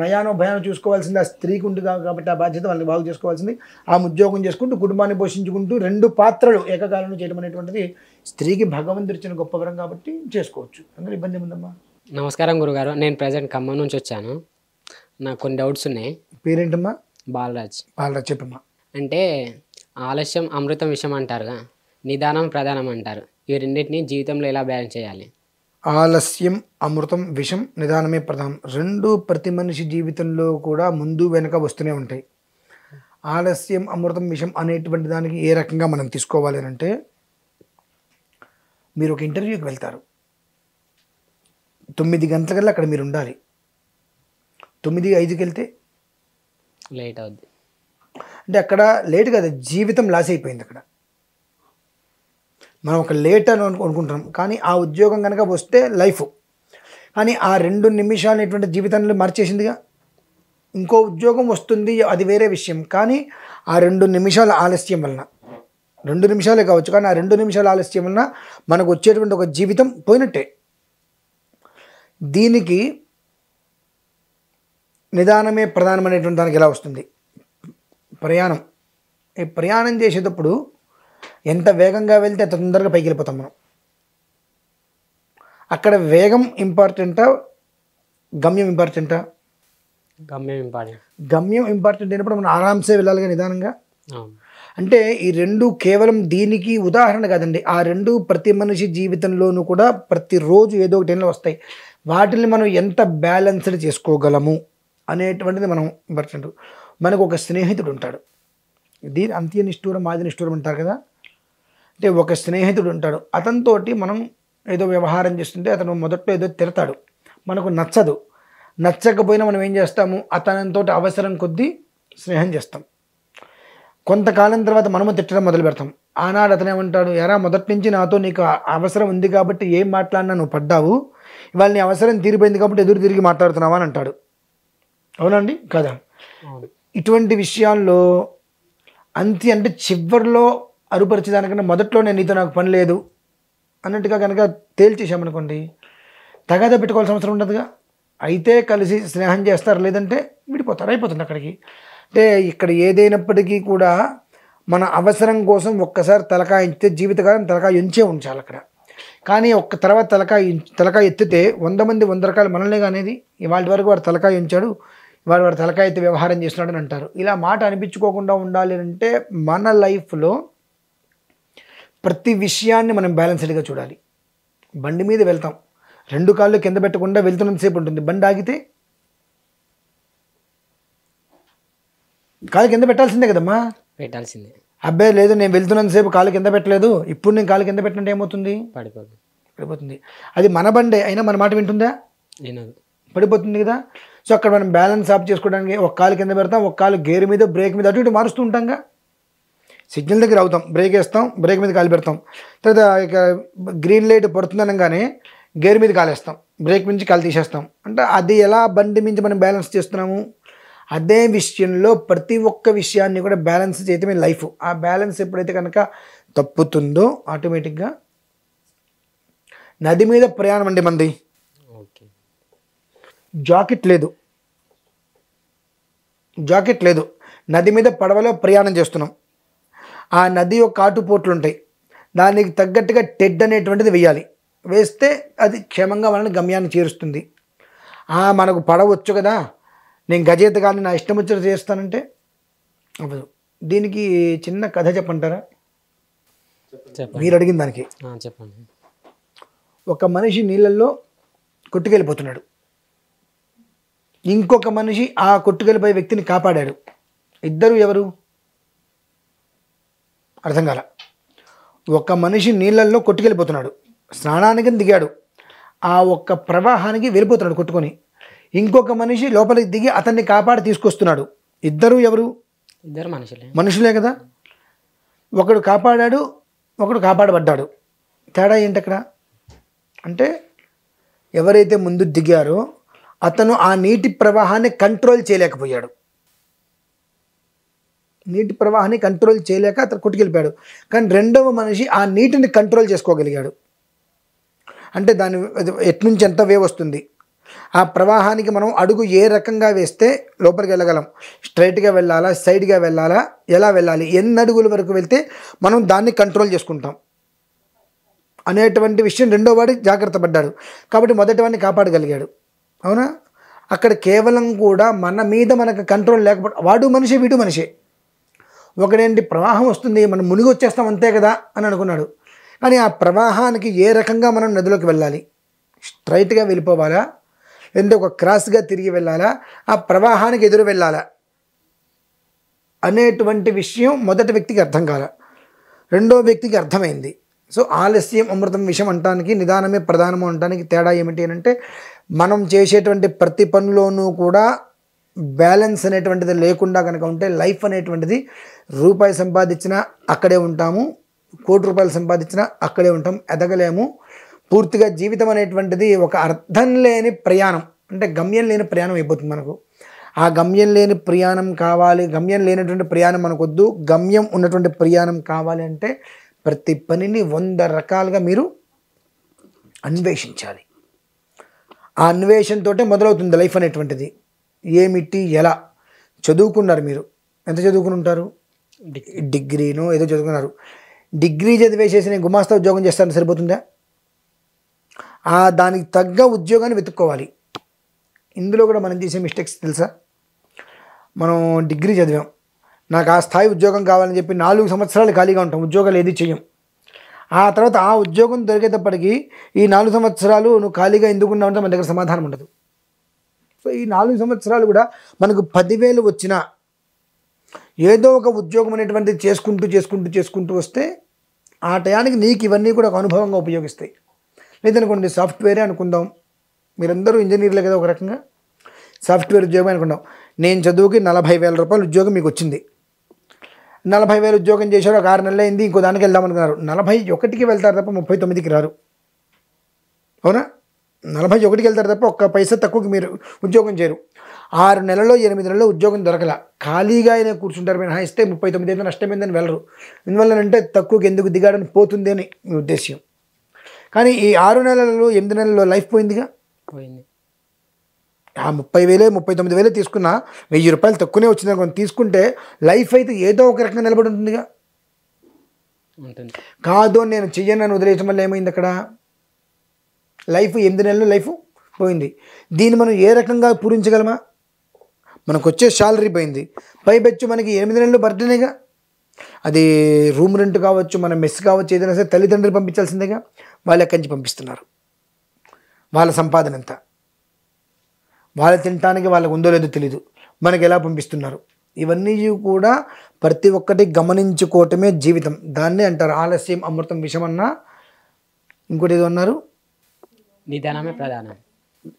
నయానో భయానో చూసుకోవాల్సింది ఆ స్త్రీకి ఉంది కాబట్టి ఆ బాధ్యత వాళ్ళని బాగు చేసుకోవాల్సింది ఆ ఉద్యోగం చేసుకుంటూ కుటుంబాన్ని పోషించుకుంటూ రెండు పాత్రలు ఏకకాలంలో చేయడం అనేటువంటిది స్త్రీకి భగవంతుడు ఇచ్చిన గొప్ప వరం కాబట్టి చేసుకోవచ్చు అందులో ఇబ్బంది ఉందమ్మా నమస్కారం గురుగారు నేను ప్రజెంట్ ఖమ్మం నుంచి వచ్చాను నాకు కొన్ని డౌట్స్ ఉన్నాయి పేరేంటమ్మా బాలరాజ్ బాలరాజ్ చెప్పమ్మా అంటే ఆలస్యం అమృతం విషయం అంటారుగా నిదానం ప్రధానం అంటారు ఈ రెండింటిని జీవితంలో ఎలా బ్యాలెన్స్ చేయాలి ఆలస్యం అమృతం విషం నిదానమే ప్రధానం రెండు ప్రతి మనిషి జీవితంలో కూడా ముందు వెనక వస్తూనే ఉంటాయి ఆలస్యం అమృతం విషం అనేటువంటి దానికి ఏ రకంగా మనం తీసుకోవాలి అంటే మీరు ఒక ఇంటర్వ్యూకి వెళ్తారు తొమ్మిది గంటల కల్లా అక్కడ మీరు ఉండాలి తొమ్మిది ఐదుకి వెళ్తే లేట్ అవుద్ది అంటే అక్కడ లేట్ కదా జీవితం లాస్ అయిపోయింది అక్కడ మనం ఒక లేట్ అని అనుకుంటున్నాం కానీ ఆ ఉద్యోగం కనుక వస్తే లైఫ్ కానీ ఆ రెండు నిమిషాలు అనేటువంటి జీవితంలో మర్చేసిందిగా ఇంకో ఉద్యోగం వస్తుంది అది వేరే విషయం కానీ ఆ రెండు నిమిషాల ఆలస్యం వలన రెండు నిమిషాలే కావచ్చు కానీ ఆ రెండు నిమిషాల ఆలస్యం వలన మనకు వచ్చేటువంటి ఒక జీవితం పోయినట్టే దీనికి నిదానమే ప్రధానమైనటువంటి దానికి ఎలా వస్తుంది ప్రయాణం ఈ ప్రయాణం చేసేటప్పుడు ఎంత వేగంగా వెళ్తే అంత తొందరగా పైకి వెళ్ళిపోతాం మనం అక్కడ వేగం ఇంపార్టెంటా గమ్యం ఇంపార్టెంటా గమ్యం ఇంపార్టెంట్ గమ్యం ఇంపార్టెంట్ అయినప్పుడు మనం ఆరామ్సే వెళ్ళాలిగా నిదానంగా అంటే ఈ రెండు కేవలం దీనికి ఉదాహరణ కాదండి ఆ రెండు ప్రతి మనిషి జీవితంలోనూ కూడా ప్రతిరోజు ఏదో ఒకటి వస్తాయి వాటిని మనం ఎంత బ్యాలెన్స్డ్ చేసుకోగలము అనేటువంటిది మనం ఇంపార్టెంట్ మనకు ఒక స్నేహితుడు ఉంటాడు దీని అంత్య నిష్ఠూరం మాది నిష్ఠూరం అంటారు కదా అంటే ఒక స్నేహితుడు ఉంటాడు అతనితోటి మనం ఏదో వ్యవహారం చేస్తుంటే అతను మొదట్లో ఏదో తిరతాడు మనకు నచ్చదు నచ్చకపోయినా మనం ఏం చేస్తాము అతనితో అవసరం కొద్దీ స్నేహం చేస్తాం కొంతకాలం తర్వాత మనము తిట్టడం మొదలు పెడతాం ఆనాడు అతను ఏమంటాడు ఎరా మొదటి నుంచి నాతో నీకు అవసరం ఉంది కాబట్టి ఏం మాట్లాడినా నువ్వు పడ్డావు ఇవాళ నీ అవసరం తీరిపోయింది కాబట్టి ఎదురు తిరిగి మాట్లాడుతున్నావా అని అంటాడు అవునండి కదా ఇటువంటి విషయాల్లో అంతి అంటే చివరిలో అరుపరిచేదానికన్నా మొదట్లోనే నీతో నాకు పని లేదు అన్నట్టుగా కనుక తేల్చేసామనుకోండి తగాదా పెట్టుకోవాల్సిన అవసరం ఉండదుగా అయితే కలిసి స్నేహం చేస్తారు లేదంటే విడిపోతారు అయిపోతుంది అక్కడికి అంటే ఇక్కడ ఏదైనప్పటికీ కూడా మన అవసరం కోసం ఒక్కసారి తలకాయ ఎంచితే జీవితకాలం తలకాయ ఎంచే ఉంచాలి అక్కడ కానీ ఒక్క తర్వాత తలకాయ తలకాయ ఎత్తితే వంద మంది వంద రకాల మనల్నే కానీ ఇవాళ వరకు వారు తలకాయ ఉంచాడు వాడు వారు తలకాయ ఎత్తి వ్యవహారం చేస్తున్నాడని అంటారు ఇలా మాట అనిపించుకోకుండా ఉండాలి అంటే మన లైఫ్లో ప్రతి విషయాన్ని మనం బ్యాలెన్స్డ్గా చూడాలి బండి మీద వెళ్తాం రెండు కాళ్ళు కింద పెట్టకుండా వెళ్తున్నంతసేపు ఉంటుంది బండి ఆగితే కాలు కింద పెట్టాల్సిందే కదమ్మా పెట్టాల్సిందే అబ్బాయి లేదు నేను వెళ్తున్నంతసేపు కాలు కింద పెట్టలేదు ఇప్పుడు నేను కాలు కింద పెట్టినట్టు ఏమవుతుంది పడిపోతుంది పడిపోతుంది అది మన బండే అయినా మన మాట వింటుందా వినదు పడిపోతుంది కదా సో అక్కడ మనం బ్యాలెన్స్ ఆఫ్ చేసుకోవడానికి ఒక కాలు కింద పెడతాం ఒక కాలు గేర్ మీద బ్రేక్ మీద అటు ఇటు మారుస్తూ ఉంటాంగా సిగ్నల్ దగ్గర అవుతాం బ్రేక్ వేస్తాం బ్రేక్ మీద కాలు పెడతాం తర్వాత ఇక గ్రీన్ లైట్ పడుతుందనగానే గేర్ మీద కాలేస్తాం బ్రేక్ నుంచి కాలు తీసేస్తాం అంటే అది ఎలా బండి మించి మనం బ్యాలెన్స్ చేస్తున్నాము అదే విషయంలో ప్రతి ఒక్క విషయాన్ని కూడా బ్యాలెన్స్ మీ లైఫ్ ఆ బ్యాలెన్స్ ఎప్పుడైతే కనుక తప్పుతుందో ఆటోమేటిక్గా నది మీద ప్రయాణం అండి మంది జాకెట్ లేదు జాకెట్ లేదు నది మీద పడవలో ప్రయాణం చేస్తున్నాం ఆ నది యొక్క ఆటుపోట్లు ఉంటాయి దానికి తగ్గట్టుగా టెడ్ అనేటువంటిది వేయాలి వేస్తే అది క్షేమంగా మనల్ని గమ్యాన్ని చేరుస్తుంది మనకు పడవచ్చు కదా నేను గజేత కానీ నా ఇష్టం వచ్చిన చేస్తానంటే అవ్వదు దీనికి చిన్న కథ చెప్పంటారా మీరు అడిగిన దానికి చెప్పండి ఒక మనిషి నీళ్ళల్లో కొట్టుకెళ్ళిపోతున్నాడు ఇంకొక మనిషి ఆ కొట్టుకెళ్ళిపోయే వ్యక్తిని కాపాడాడు ఇద్దరు ఎవరు అర్థం కాల ఒక మనిషి నీళ్ళల్లో కొట్టుకెళ్ళిపోతున్నాడు స్నానానికి దిగాడు ఆ ఒక్క ప్రవాహానికి వెళ్ళిపోతున్నాడు కొట్టుకొని ఇంకొక మనిషి లోపలికి దిగి అతన్ని కాపాడి తీసుకొస్తున్నాడు ఇద్దరు ఎవరు ఇద్దరు మనుషులే మనుషులే కదా ఒకడు కాపాడాడు ఒకడు కాపాడబడ్డాడు తేడా ఏంటి అక్కడ అంటే ఎవరైతే ముందు దిగారో అతను ఆ నీటి ప్రవాహాన్ని కంట్రోల్ చేయలేకపోయాడు నీటి ప్రవాహాన్ని కంట్రోల్ చేయలేక అతను కొట్టుకెళ్ళిపోయాడు కానీ రెండవ మనిషి ఆ నీటిని కంట్రోల్ చేసుకోగలిగాడు అంటే దాని ఎట్నుంచి ఎంత వేవ్ వస్తుంది ఆ ప్రవాహానికి మనం అడుగు ఏ రకంగా వేస్తే లోపలికి వెళ్ళగలం స్ట్రైట్గా వెళ్ళాలా సైడ్గా వెళ్ళాలా ఎలా వెళ్ళాలి ఎన్ని అడుగుల వరకు వెళ్తే మనం దాన్ని కంట్రోల్ చేసుకుంటాం అనేటువంటి విషయం రెండో వాడు జాగ్రత్త పడ్డాడు కాబట్టి మొదటి వాడిని కాపాడగలిగాడు అవునా అక్కడ కేవలం కూడా మన మీద మనకు కంట్రోల్ లేకపోవడం వాడు మనిషి వీడు మనిషే ఒకడేంటి ప్రవాహం వస్తుంది మనం మునిగి వచ్చేస్తాం అంతే కదా అని అనుకున్నాడు కానీ ఆ ప్రవాహానికి ఏ రకంగా మనం నదిలోకి వెళ్ళాలి స్ట్రైట్గా వెళ్ళిపోవాలా లేదంటే ఒక క్రాస్గా తిరిగి వెళ్ళాలా ఆ ప్రవాహానికి ఎదురు వెళ్ళాలా అనేటువంటి విషయం మొదటి వ్యక్తికి అర్థం కాల రెండో వ్యక్తికి అర్థమైంది సో ఆలస్యం అమృతం విషయం అంటానికి నిదానమే ప్రధానము అనటానికి తేడా ఏమిటి అంటే మనం చేసేటువంటి ప్రతి పనిలోనూ కూడా బ్యాలెన్స్ అనేటువంటిది లేకుండా కనుక ఉంటే లైఫ్ అనేటువంటిది రూపాయి సంపాదించినా అక్కడే ఉంటాము కోటి రూపాయలు సంపాదించినా అక్కడే ఉంటాం ఎదగలేము పూర్తిగా జీవితం అనేటువంటిది ఒక అర్థం లేని ప్రయాణం అంటే గమ్యం లేని ప్రయాణం అయిపోతుంది మనకు ఆ గమ్యం లేని ప్రయాణం కావాలి గమ్యం లేనటువంటి ప్రయాణం మనకొద్దు గమ్యం ఉన్నటువంటి ప్రయాణం కావాలి అంటే ప్రతి పనిని వంద రకాలుగా మీరు అన్వేషించాలి ఆ అన్వేషణతో మొదలవుతుంది లైఫ్ అనేటువంటిది ఏమిటి ఎలా చదువుకున్నారు మీరు ఎంత చదువుకుని ఉంటారు డిగ్రీను ఏదో చదువుకున్నారు డిగ్రీ చదివేసేసి నేను గుమాస్తా ఉద్యోగం చేస్తాను సరిపోతుందా దానికి తగ్గ ఉద్యోగాన్ని వెతుక్కోవాలి ఇందులో కూడా మనం చేసే మిస్టేక్స్ తెలుసా మనం డిగ్రీ చదివాం నాకు ఆ స్థాయి ఉద్యోగం కావాలని చెప్పి నాలుగు సంవత్సరాలు ఖాళీగా ఉంటాం ఉద్యోగాలు ఏది చేయం ఆ తర్వాత ఆ ఉద్యోగం దొరికేటప్పటికీ ఈ నాలుగు సంవత్సరాలు నువ్వు ఖాళీగా ఎందుకున్నావు అంటే మన దగ్గర సమాధానం ఉండదు సో ఈ నాలుగు సంవత్సరాలు కూడా మనకు పదివేలు వచ్చినా ఏదో ఒక ఉద్యోగం అనేటువంటిది చేసుకుంటూ చేసుకుంటూ చేసుకుంటూ వస్తే ఆ టయానికి నీకు ఇవన్నీ కూడా ఒక అనుభవంగా ఉపయోగిస్తాయి లేదనుకోండి సాఫ్ట్వేరే అనుకుందాం మీరందరూ ఇంజనీర్లే కదా ఒక రకంగా సాఫ్ట్వేర్ ఉద్యోగం అనుకుందాం నేను చదువుకి నలభై వేల రూపాయలు ఉద్యోగం మీకు వచ్చింది నలభై వేలు ఉద్యోగం చేశారు ఒక ఆరు నెలలు అయింది ఇంకో దానికి వెళ్దాం అనుకున్నారు నలభై ఒకటికి వెళ్తారు తప్ప ముప్పై తొమ్మిదికి రారు అవునా నలభై ఒకటికి వెళ్తారు తప్ప ఒక్క పైసా తక్కువకి మీరు ఉద్యోగం చేయరు ఆరు నెలలో ఎనిమిది నెలల్లో ఉద్యోగం దొరకల ఖాళీగా ఆయన కూర్చుంటారు మినహాయిస్తే ముప్పై తొమ్మిది ఏదో ఏందని వెళ్ళరు ఎందువల్లనంటే తక్కువకి ఎందుకు దిగాడని పోతుంది అని మీ ఉద్దేశ్యం కానీ ఈ ఆరు నెలలలో ఎనిమిది నెలల్లో లైఫ్ పోయిందిగా పోయింది ఆ ముప్పై వేలే ముప్పై తొమ్మిది వేలే తీసుకున్న వెయ్యి రూపాయలు తక్కువనే వచ్చింది కొంత తీసుకుంటే లైఫ్ అయితే ఏదో ఒక రకంగా నిలబడి ఉంటుందిగా కాదు నేను చెయ్యను అని వదిలేయటం వల్ల ఏమైంది అక్కడ లైఫ్ ఎనిమిది నెలలు లైఫ్ పోయింది దీన్ని మనం ఏ రకంగా పూరించగలమా మనకు వచ్చే శాలరీ పోయింది పై బెచ్చు మనకి ఎనిమిది నెలలు బర్త్డేనేగా అది రూమ్ రెంట్ కావచ్చు మన మెస్ కావచ్చు ఏదైనా సరే తల్లిదండ్రులు పంపించాల్సిందేగా వాళ్ళ కంచి పంపిస్తున్నారు వాళ్ళ సంపాదన ఎంత వాళ్ళ తినటానికి వాళ్ళకు ఉందో లేదో తెలీదు మనకి ఎలా పంపిస్తున్నారు ఇవన్నీ కూడా ప్రతి ఒక్కటి గమనించుకోవటమే జీవితం దాన్నే అంటారు ఆలస్యం అమృతం విషమన్నా ఇంకోటి ఏదో అన్నారు నిదానమే ప్రధానం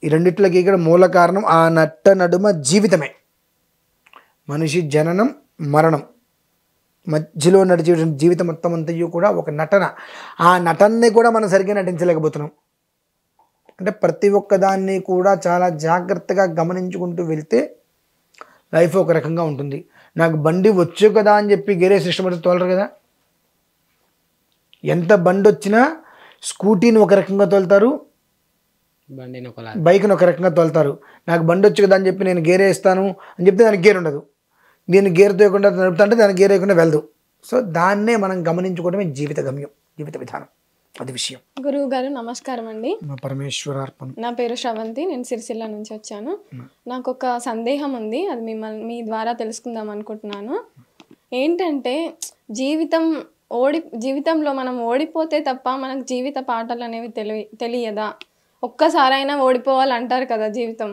ఈ రెండిట్లకి ఇక్కడ మూల కారణం ఆ నట్ట నడుమ జీవితమే మనిషి జననం మరణం మధ్యలో నడిచే జీవితం మొత్తం అంతయ్యూ కూడా ఒక నటన ఆ నటన్ని కూడా మనం సరిగ్గా నటించలేకపోతున్నాం అంటే ప్రతి ఒక్కదాన్ని కూడా చాలా జాగ్రత్తగా గమనించుకుంటూ వెళ్తే లైఫ్ ఒక రకంగా ఉంటుంది నాకు బండి వచ్చు కదా అని చెప్పి గేరేజ్ సిస్టమ్ తోలరు కదా ఎంత బండి వచ్చినా స్కూటీని ఒక రకంగా తోలుతారు బైక్ని ఒక రకంగా తోలుతారు నాకు బండి వచ్చు కదా అని చెప్పి నేను గేర్ వేస్తాను అని చెప్తే దానికి గేర్ ఉండదు నేను గేర్ తోయకుండా నడుపుతుంటే దానికి గేర్ వేయకుండా వెళ్దు సో దాన్నే మనం గమనించుకోవడమే జీవిత గమ్యం జీవిత విధానం అది విషయం గురువు గారు నమస్కారం అండి పరమేశ్వరార్పణ నా పేరు శ్రవంతి నేను సిరిసిల్ల నుంచి వచ్చాను నాకు ఒక సందేహం ఉంది అది మిమ్మల్ని మీ ద్వారా తెలుసుకుందాం అనుకుంటున్నాను ఏంటంటే జీవితం ఓడి జీవితంలో మనం ఓడిపోతే తప్ప మనకు జీవిత పాఠాలు అనేవి తెలియ తెలియదా ఒక్కసారైనా ఓడిపోవాలంటారు కదా జీవితం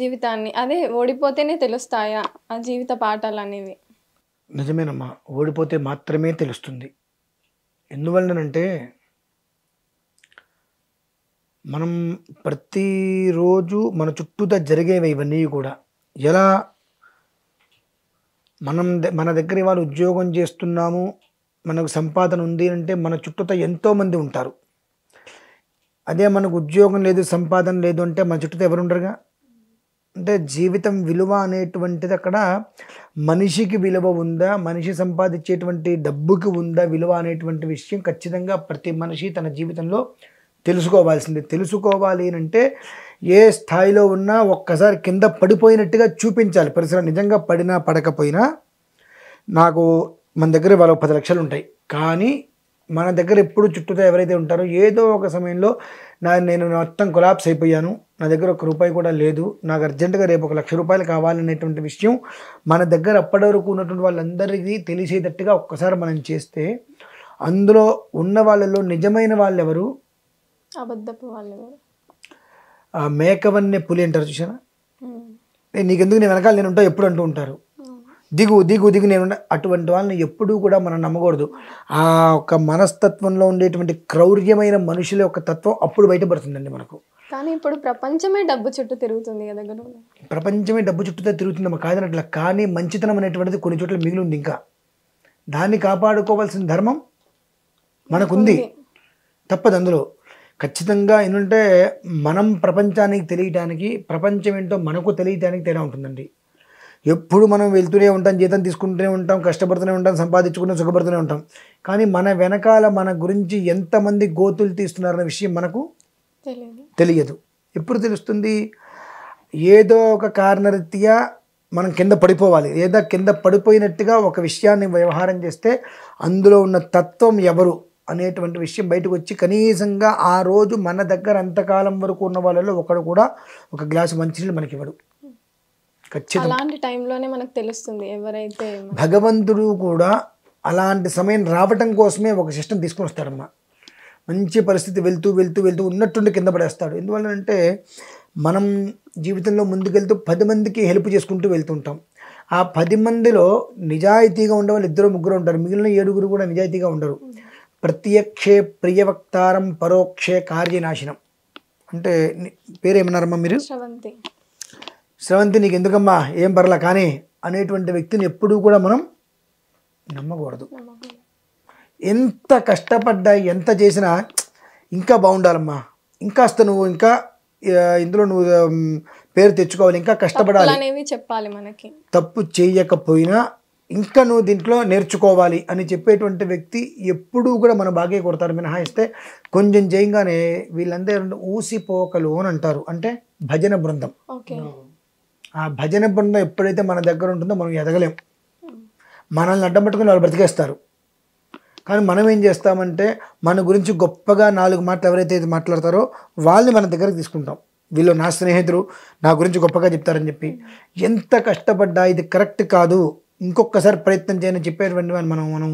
జీవితాన్ని అదే ఓడిపోతేనే తెలుస్తాయా ఆ జీవిత పాఠాలు అనేవి నిజమేనమ్మా ఓడిపోతే మాత్రమే తెలుస్తుంది ఎందువల్లనంటే మనం ప్రతిరోజు మన చుట్టూత జరిగేవి ఇవన్నీ కూడా ఎలా మనం మన దగ్గర వాళ్ళు ఉద్యోగం చేస్తున్నాము మనకు సంపాదన ఉంది అంటే మన చుట్టూత ఎంతోమంది ఉంటారు అదే మనకు ఉద్యోగం లేదు సంపాదన లేదు అంటే మన చుట్టూ ఎవరు ఉండరుగా అంటే జీవితం విలువ అనేటువంటిది అక్కడ మనిషికి విలువ ఉందా మనిషి సంపాదించేటువంటి డబ్బుకి ఉందా విలువ అనేటువంటి విషయం ఖచ్చితంగా ప్రతి మనిషి తన జీవితంలో తెలుసుకోవాల్సింది తెలుసుకోవాలి అంటే ఏ స్థాయిలో ఉన్నా ఒక్కసారి కింద పడిపోయినట్టుగా చూపించాలి పరిసర నిజంగా పడినా పడకపోయినా నాకు మన దగ్గర వాళ్ళ పది లక్షలు ఉంటాయి కానీ మన దగ్గర ఎప్పుడు చుట్టూతో ఎవరైతే ఉంటారో ఏదో ఒక సమయంలో నా నేను మొత్తం కొలాప్స్ అయిపోయాను నా దగ్గర ఒక రూపాయి కూడా లేదు నాకు అర్జెంటుగా రేపు ఒక లక్ష రూపాయలు కావాలనేటువంటి విషయం మన దగ్గర అప్పటి వరకు ఉన్నటువంటి వాళ్ళందరికీ తెలిసేటట్టుగా ఒక్కసారి మనం చేస్తే అందులో ఉన్న వాళ్ళలో నిజమైన వాళ్ళు ఎవరు అబద్ధపు వాళ్ళు మేకవన్నే పులి అంటారు చూసారా నీకెందుకు నేను వెనకాల నేను ఉంటా ఎప్పుడు అంటూ ఉంటారు దిగు దిగు దిగు నేను అటువంటి వాళ్ళని ఎప్పుడూ కూడా మనం నమ్మకూడదు ఆ ఒక మనస్తత్వంలో ఉండేటువంటి క్రౌర్యమైన మనుషుల యొక్క తత్వం అప్పుడు బయటపడుతుందండి మనకు కానీ ఇప్పుడు ప్రపంచమే డబ్బు చుట్టూ తిరుగుతుంది కదా గురువు ప్రపంచమే డబ్బు చుట్టూ మా కాదనట్లా కానీ మంచితనం అనేటువంటిది కొన్ని చోట్ల మిగిలి ఉంది ఇంకా దాన్ని కాపాడుకోవాల్సిన ధర్మం మనకుంది తప్పదు అందులో ఖచ్చితంగా ఏంటంటే మనం ప్రపంచానికి తెలియటానికి ప్రపంచం ఏంటో మనకు తెలియటానికి తేడా ఉంటుందండి ఎప్పుడు మనం వెళ్తూనే ఉంటాం జీతం తీసుకుంటూనే ఉంటాం కష్టపడుతూనే ఉంటాం సంపాదించుకుంటూ సుఖపడుతూనే ఉంటాం కానీ మన వెనకాల మన గురించి ఎంతమంది గోతులు తీస్తున్నారనే విషయం మనకు తెలియదు ఎప్పుడు తెలుస్తుంది ఏదో ఒక కారణరీత్యా మనం కింద పడిపోవాలి ఏదో కింద పడిపోయినట్టుగా ఒక విషయాన్ని వ్యవహారం చేస్తే అందులో ఉన్న తత్వం ఎవరు అనేటువంటి విషయం బయటకు వచ్చి కనీసంగా ఆ రోజు మన దగ్గర అంతకాలం వరకు ఉన్న వాళ్ళలో ఒకడు కూడా ఒక గ్లాసు మంచినీళ్ళు మనకి ఇవ్వడు అలాంటి టైంలోనే మనకు తెలుస్తుంది ఎవరైతే భగవంతుడు కూడా అలాంటి సమయం రావటం కోసమే ఒక సిస్టమ్ తీసుకొని వస్తాడమ్మా మంచి పరిస్థితి వెళ్తూ వెళ్తూ వెళ్తూ ఉన్నట్టుండి కింద పడేస్తాడు ఎందువల్లంటే మనం జీవితంలో ముందుకెళ్తూ పది మందికి హెల్ప్ చేసుకుంటూ వెళ్తుంటాం ఆ పది మందిలో నిజాయితీగా ఉండే వాళ్ళు ఇద్దరు ముగ్గురు ఉంటారు మిగిలిన ఏడుగురు కూడా నిజాయితీగా ఉండరు ప్రత్యక్షే ప్రియవక్తారం పరోక్షే కార్యనాశనం అంటే పేరేమన్నారమ్మా మీరు స్రవంతి నీకు ఎందుకమ్మా ఏం పర్లా కానీ అనేటువంటి వ్యక్తిని ఎప్పుడూ కూడా మనం నమ్మకూడదు ఎంత కష్టపడ్డా ఎంత చేసినా ఇంకా బాగుండాలమ్మా ఇంకాస్త నువ్వు ఇంకా ఇందులో నువ్వు పేరు తెచ్చుకోవాలి ఇంకా కష్టపడాలి అనేవి చెప్పాలి మనకి తప్పు చేయకపోయినా ఇంకా నువ్వు దీంట్లో నేర్చుకోవాలి అని చెప్పేటువంటి వ్యక్తి ఎప్పుడూ కూడా మన బాగే కొడతారు మినహాయిస్తే కొంచెం చేయంగానే వీళ్ళందరూ ఊసిపోకలు అని అంటారు అంటే భజన బృందం ఓకే ఆ భజన బృందం ఎప్పుడైతే మన దగ్గర ఉంటుందో మనం ఎదగలేం మనల్ని అడ్డం పట్టుకుని వాళ్ళు బ్రతికేస్తారు కానీ మనం ఏం చేస్తామంటే మన గురించి గొప్పగా నాలుగు మాటలు ఎవరైతే మాట్లాడతారో వాళ్ళని మన దగ్గరకు తీసుకుంటాం వీళ్ళు నా స్నేహితులు నా గురించి గొప్పగా చెప్తారని చెప్పి ఎంత కష్టపడ్డా ఇది కరెక్ట్ కాదు ఇంకొకసారి ప్రయత్నం చేయని చెప్పేటువంటి మనం మనం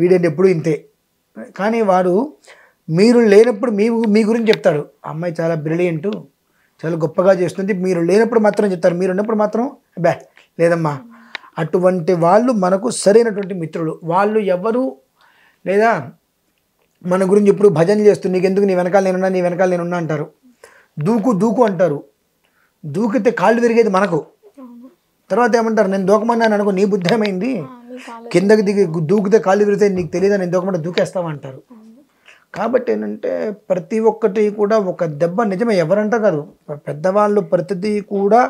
వీడేంటి ఎప్పుడు ఇంతే కానీ వాడు మీరు లేనప్పుడు మీ మీ గురించి చెప్తాడు అమ్మాయి చాలా బ్రిలియంటు చాలా గొప్పగా చేస్తుంది మీరు లేనప్పుడు మాత్రం చెప్తారు మీరు ఉన్నప్పుడు మాత్రం అబ్బా లేదమ్మా అటువంటి వాళ్ళు మనకు సరైనటువంటి మిత్రులు వాళ్ళు ఎవరు లేదా మన గురించి ఇప్పుడు భజన చేస్తూ నీకెందుకు నీ వెనకాల నేనున్నా నీ వెనకాల నేనున్నా అంటారు దూకు దూకు అంటారు దూకితే కాళ్ళు విరిగేది మనకు తర్వాత ఏమంటారు నేను దూకమన్నాను అనుకో నీ బుద్ధి ఏమైంది కిందకి దిగి దూకితే కాళ్ళు విరిగితే నీకు తెలియదు నేను దూకమంటే దూకేస్తావా అంటారు కాబట్టి ఏంటంటే ప్రతి ఒక్కటి కూడా ఒక దెబ్బ నిజమే ఎవరంట కాదు పెద్దవాళ్ళు ప్రతిదీ కూడా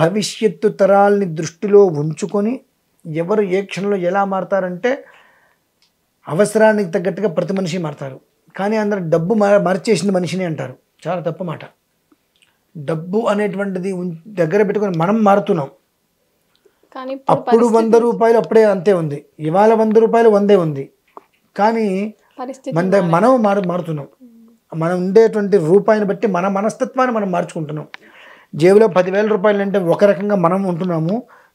భవిష్యత్తు తరాల్ని దృష్టిలో ఉంచుకొని ఎవరు ఏ క్షణంలో ఎలా మారతారంటే అవసరానికి తగ్గట్టుగా ప్రతి మనిషి మారతారు కానీ అందరు డబ్బు మరచేసిన మనిషిని అంటారు చాలా తప్పు మాట డబ్బు అనేటువంటిది దగ్గర పెట్టుకొని మనం మారుతున్నాం అప్పుడు వంద రూపాయలు అప్పుడే అంతే ఉంది ఇవాళ వంద రూపాయలు వందే ఉంది కానీ మన మనం మారు మారుతున్నాం మనం ఉండేటువంటి రూపాయిని బట్టి మన మనస్తత్వాన్ని మనం మార్చుకుంటున్నాం జేబులో పదివేల రూపాయలు అంటే ఒక రకంగా మనం ఉంటున్నాము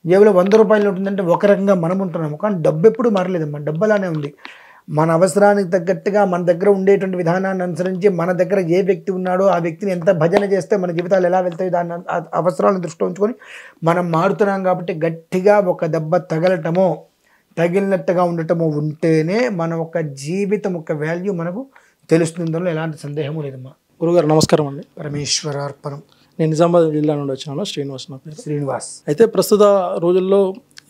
జేబులో వంద రూపాయలు ఉంటుందంటే ఒక రకంగా మనం ఉంటున్నాము కానీ డబ్బు ఎప్పుడు మన డబ్బు అలానే ఉంది మన అవసరానికి తగ్గట్టుగా మన దగ్గర ఉండేటువంటి విధానాన్ని అనుసరించి మన దగ్గర ఏ వ్యక్తి ఉన్నాడో ఆ వ్యక్తిని ఎంత భజన చేస్తే మన జీవితాలు ఎలా వెళ్తాయి దాన్ని అవసరాలను దృష్టి ఉంచుకొని మనం మారుతున్నాం కాబట్టి గట్టిగా ఒక దెబ్బ తగలటమో తగిలినట్టుగా ఉండటము ఉంటేనే మన యొక్క జీవితం యొక్క వాల్యూ మనకు తెలుస్తుందని ఎలాంటి సందేహము లేదమ్మా గురుగారు నమస్కారం అండి పరమేశ్వర అర్పణం నేను నిజామాబాద్ జిల్లా నుండి వచ్చినాను శ్రీనివాస్ నా పేరు శ్రీనివాస్ అయితే ప్రస్తుత రోజుల్లో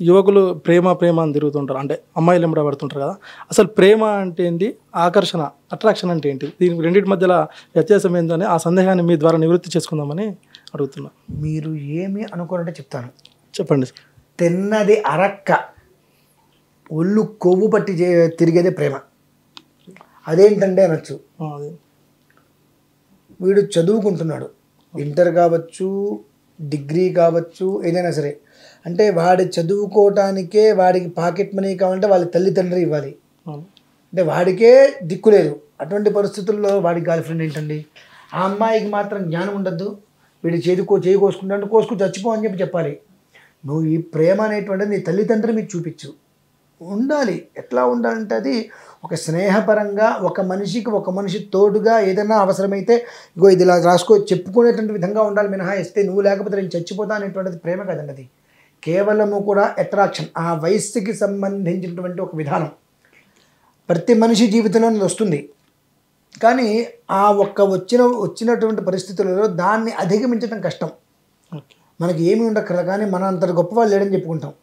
యువకులు ప్రేమ ప్రేమ అని తిరుగుతుంటారు అంటే అమ్మాయిలు ఎంబడ పడుతుంటారు కదా అసలు ప్రేమ అంటే ఏంటి ఆకర్షణ అట్రాక్షన్ అంటే ఏంటి దీని రెండింటి మధ్యలో వ్యత్యాసం ఏంటని ఆ సందేహాన్ని మీ ద్వారా నివృత్తి చేసుకుందామని అడుగుతున్నాను మీరు ఏమి అనుకోనంటే చెప్తాను చెప్పండి తిన్నది అరక్క ఒళ్ళు కొవ్వు పట్టి తిరిగేదే ప్రేమ అదేంటంటే అనొచ్చు వీడు చదువుకుంటున్నాడు ఇంటర్ కావచ్చు డిగ్రీ కావచ్చు ఏదైనా సరే అంటే వాడి చదువుకోవటానికే వాడికి పాకెట్ మనీ కావాలంటే వాళ్ళ తల్లిదండ్రి ఇవ్వాలి అంటే వాడికే దిక్కు లేదు అటువంటి పరిస్థితుల్లో వాడి గర్ల్ ఫ్రెండ్ ఏంటండి ఆ అమ్మాయికి మాత్రం జ్ఞానం ఉండద్దు వీడు కో చేయి కోసుకుంటా కోసుకు చచ్చిపో అని చెప్పి చెప్పాలి నువ్వు ఈ ప్రేమ అనేటువంటిది నీ తల్లిదండ్రులు మీకు చూపించు ఉండాలి ఎట్లా ఉండాలంటే అది ఒక స్నేహపరంగా ఒక మనిషికి ఒక మనిషి తోడుగా ఏదైనా అవసరమైతే ఇగో ఇది ఇలా రాసుకో చెప్పుకునేటువంటి విధంగా ఉండాలి మినహాయిస్తే నువ్వు లేకపోతే నేను చచ్చిపోతా అనేటువంటిది ప్రేమ కదండి అది కేవలము కూడా అట్రాక్షన్ ఆ వయస్సుకి సంబంధించినటువంటి ఒక విధానం ప్రతి మనిషి జీవితంలో వస్తుంది కానీ ఆ ఒక్క వచ్చిన వచ్చినటువంటి పరిస్థితులలో దాన్ని అధిగమించడం కష్టం మనకి ఏమి ఉండక్కర్లేదు కానీ మన అంత గొప్పవాళ్ళు లేడని చెప్పుకుంటాం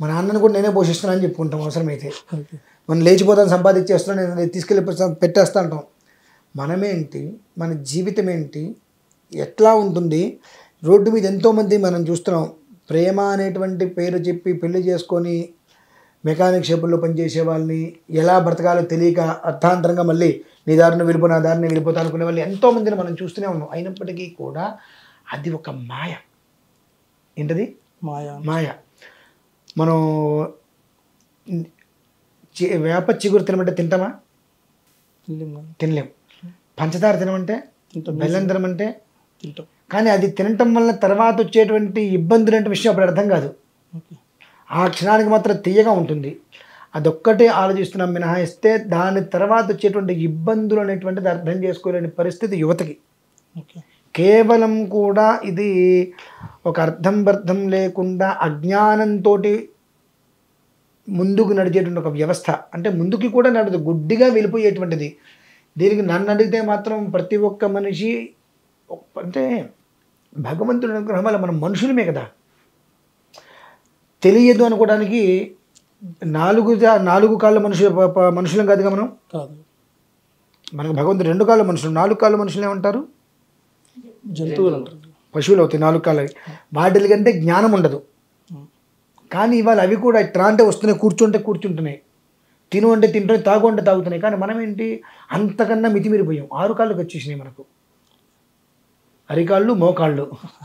మా నాన్నని కూడా నేనే పోషిస్తున్నాను అని చెప్పుకుంటాం అవసరమైతే మనం లేచిపోతాను సంపాదించేస్తున్నాను నేను తీసుకెళ్ళి పెట్టేస్తా అంటాం మనమేంటి మన జీవితం ఏంటి ఎట్లా ఉంటుంది రోడ్డు మీద ఎంతోమంది మనం చూస్తున్నాం ప్రేమ అనేటువంటి పేరు చెప్పి పెళ్లి చేసుకొని మెకానిక్ షాపుల్లో పనిచేసే వాళ్ళని ఎలా బ్రతకాలో తెలియక అర్థాంతరంగా మళ్ళీ నీ దారిని వెళ్ళిపో నా దారిని వెళ్ళిపోతా అనుకునే వాళ్ళు ఎంతోమందిని మనం చూస్తూనే ఉన్నాం అయినప్పటికీ కూడా అది ఒక మాయ ఏంటది మాయ మాయ మనం వేప చిగురు తినమంటే తింటామా తినలేము పంచదార తినమంటే బెల్లం తినమంటే తింటాం కానీ అది తినటం వల్ల తర్వాత వచ్చేటువంటి ఇబ్బందులు అంటే విషయం అప్పుడు అర్థం కాదు ఆ క్షణానికి మాత్రం తీయగా ఉంటుంది అదొక్కటే ఆలోచిస్తున్నాం మినహాయిస్తే దాని తర్వాత వచ్చేటువంటి ఇబ్బందులు అనేటువంటిది అర్థం చేసుకోలేని పరిస్థితి యువతకి ఓకే కేవలం కూడా ఇది ఒక అర్థం బర్థం లేకుండా అజ్ఞానంతో ముందుకు నడిచేటువంటి ఒక వ్యవస్థ అంటే ముందుకి కూడా నడదు గుడ్డిగా వెళ్ళిపోయేటువంటిది దీనికి నన్ను అడిగితే మాత్రం ప్రతి ఒక్క మనిషి అంటే భగవంతుడి అనుగ్రహం వల్ల మనం మనుషులమే కదా తెలియదు అనుకోవడానికి నాలుగు నాలుగు కాళ్ళ మనుషులు మనుషులం కాదుగా మనం కాదు మనకు భగవంతుడు రెండు కాళ్ళ మనుషులు నాలుగు కాళ్ళ మనుషులు ఏమంటారు జంతువులు అంటారు పశువులు అవుతాయి నాలుగు అవి వాటిల కంటే జ్ఞానం ఉండదు కానీ ఇవాళ అవి కూడా ఇట్లా అంటే వస్తున్నాయి కూర్చుంటే కూర్చుంటున్నాయి తిను అంటే తింటున్నాయి తాగు అంటే తాగుతున్నాయి కానీ మనం ఏంటి అంతకన్నా మితిమిరిపోయాం ఆరు కాళ్ళకి వచ్చేసినాయి మనకు అరికాళ్ళు మోకాళ్ళు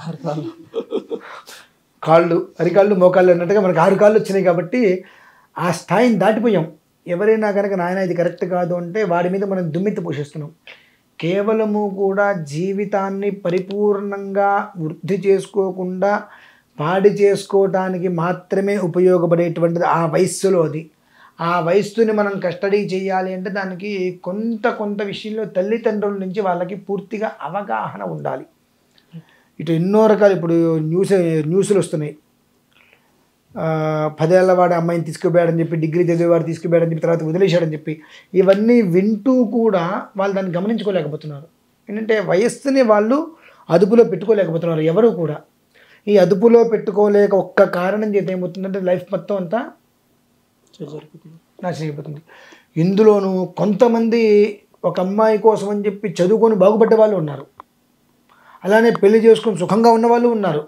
అరికాళ్ళు కాళ్ళు అరికాళ్ళు మోకాళ్ళు అన్నట్టుగా మనకు ఆరు కాళ్ళు వచ్చినాయి కాబట్టి ఆ స్థాయిని దాటిపోయాం ఎవరైనా కనుక నాయన ఇది కరెక్ట్ కాదు అంటే వాడి మీద మనం దుమ్మెత్తి పోషిస్తున్నాం కేవలము కూడా జీవితాన్ని పరిపూర్ణంగా వృద్ధి చేసుకోకుండా పాడి చేసుకోవటానికి మాత్రమే ఉపయోగపడేటువంటిది ఆ వయస్సులో అది ఆ వయస్సుని మనం కస్టడీ చేయాలి అంటే దానికి కొంత కొంత విషయంలో తల్లిదండ్రుల నుంచి వాళ్ళకి పూర్తిగా అవగాహన ఉండాలి ఇటు ఎన్నో రకాలు ఇప్పుడు న్యూస్ న్యూస్లు వస్తున్నాయి పదేళ్ల వాడి అమ్మాయిని తీసుకుపోయాడని చెప్పి డిగ్రీ చదివేవాడు తీసుకుపోయాడని చెప్పి తర్వాత వదిలేశాడని చెప్పి ఇవన్నీ వింటూ కూడా వాళ్ళు దాన్ని గమనించుకోలేకపోతున్నారు ఏంటంటే వయస్సుని వాళ్ళు అదుపులో పెట్టుకోలేకపోతున్నారు ఎవరు కూడా ఈ అదుపులో పెట్టుకోలేక ఒక్క కారణం చేత ఏమవుతుందంటే లైఫ్ మొత్తం అంతా నాశనం అయిపోతుంది ఇందులోనూ కొంతమంది ఒక అమ్మాయి కోసం అని చెప్పి చదువుకొని బాగుపడ్డ వాళ్ళు ఉన్నారు అలానే పెళ్లి చేసుకుని సుఖంగా ఉన్న వాళ్ళు ఉన్నారు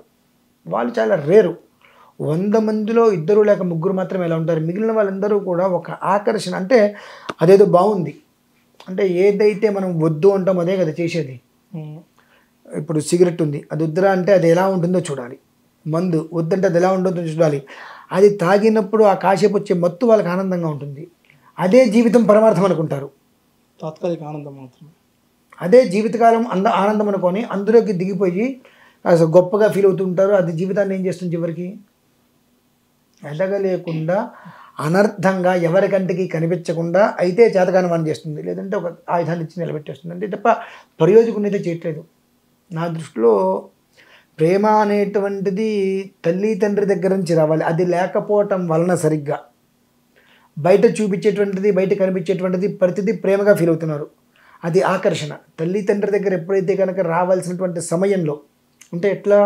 వాళ్ళు చాలా రేరు వంద మందిలో ఇద్దరు లేక ముగ్గురు మాత్రమే ఎలా ఉంటారు మిగిలిన వాళ్ళందరూ కూడా ఒక ఆకర్షణ అంటే అదేదో బాగుంది అంటే ఏదైతే మనం వద్దు అంటాం అదే కదా చేసేది hmm. ఇప్పుడు సిగరెట్ ఉంది అది వద్దురా అంటే అది ఎలా ఉంటుందో చూడాలి మందు వద్దంటే అది ఎలా ఉంటుందో చూడాలి అది తాగినప్పుడు ఆ కాసేపు వచ్చే మత్తు వాళ్ళకి ఆనందంగా ఉంటుంది అదే జీవితం పరమార్థం అనుకుంటారు తాత్కాలిక ఆనందం మాత్రమే అదే జీవితకాలం అంద ఆనందం అనుకొని అందులోకి దిగిపోయి గొప్పగా ఫీల్ అవుతుంటారు అది జీవితాన్ని ఏం చేస్తుంది చివరికి ఎదగలేకుండా అనర్థంగా ఎవరికంటికి కనిపించకుండా అయితే చేతగాని వాడిని చేస్తుంది లేదంటే ఒక ఆయుధాన్ని ఇచ్చి నిలబెట్టేస్తుంది అంటే తప్ప ప్రయోజకుని అయితే చేయట్లేదు నా దృష్టిలో ప్రేమ అనేటువంటిది తల్లి తండ్రి దగ్గర నుంచి రావాలి అది లేకపోవటం వలన సరిగ్గా బయట చూపించేటువంటిది బయట కనిపించేటువంటిది ప్రతిదీ ప్రేమగా ఫీల్ అవుతున్నారు అది ఆకర్షణ తల్లి తండ్రి దగ్గర ఎప్పుడైతే కనుక రావాల్సినటువంటి సమయంలో అంటే ఎట్లా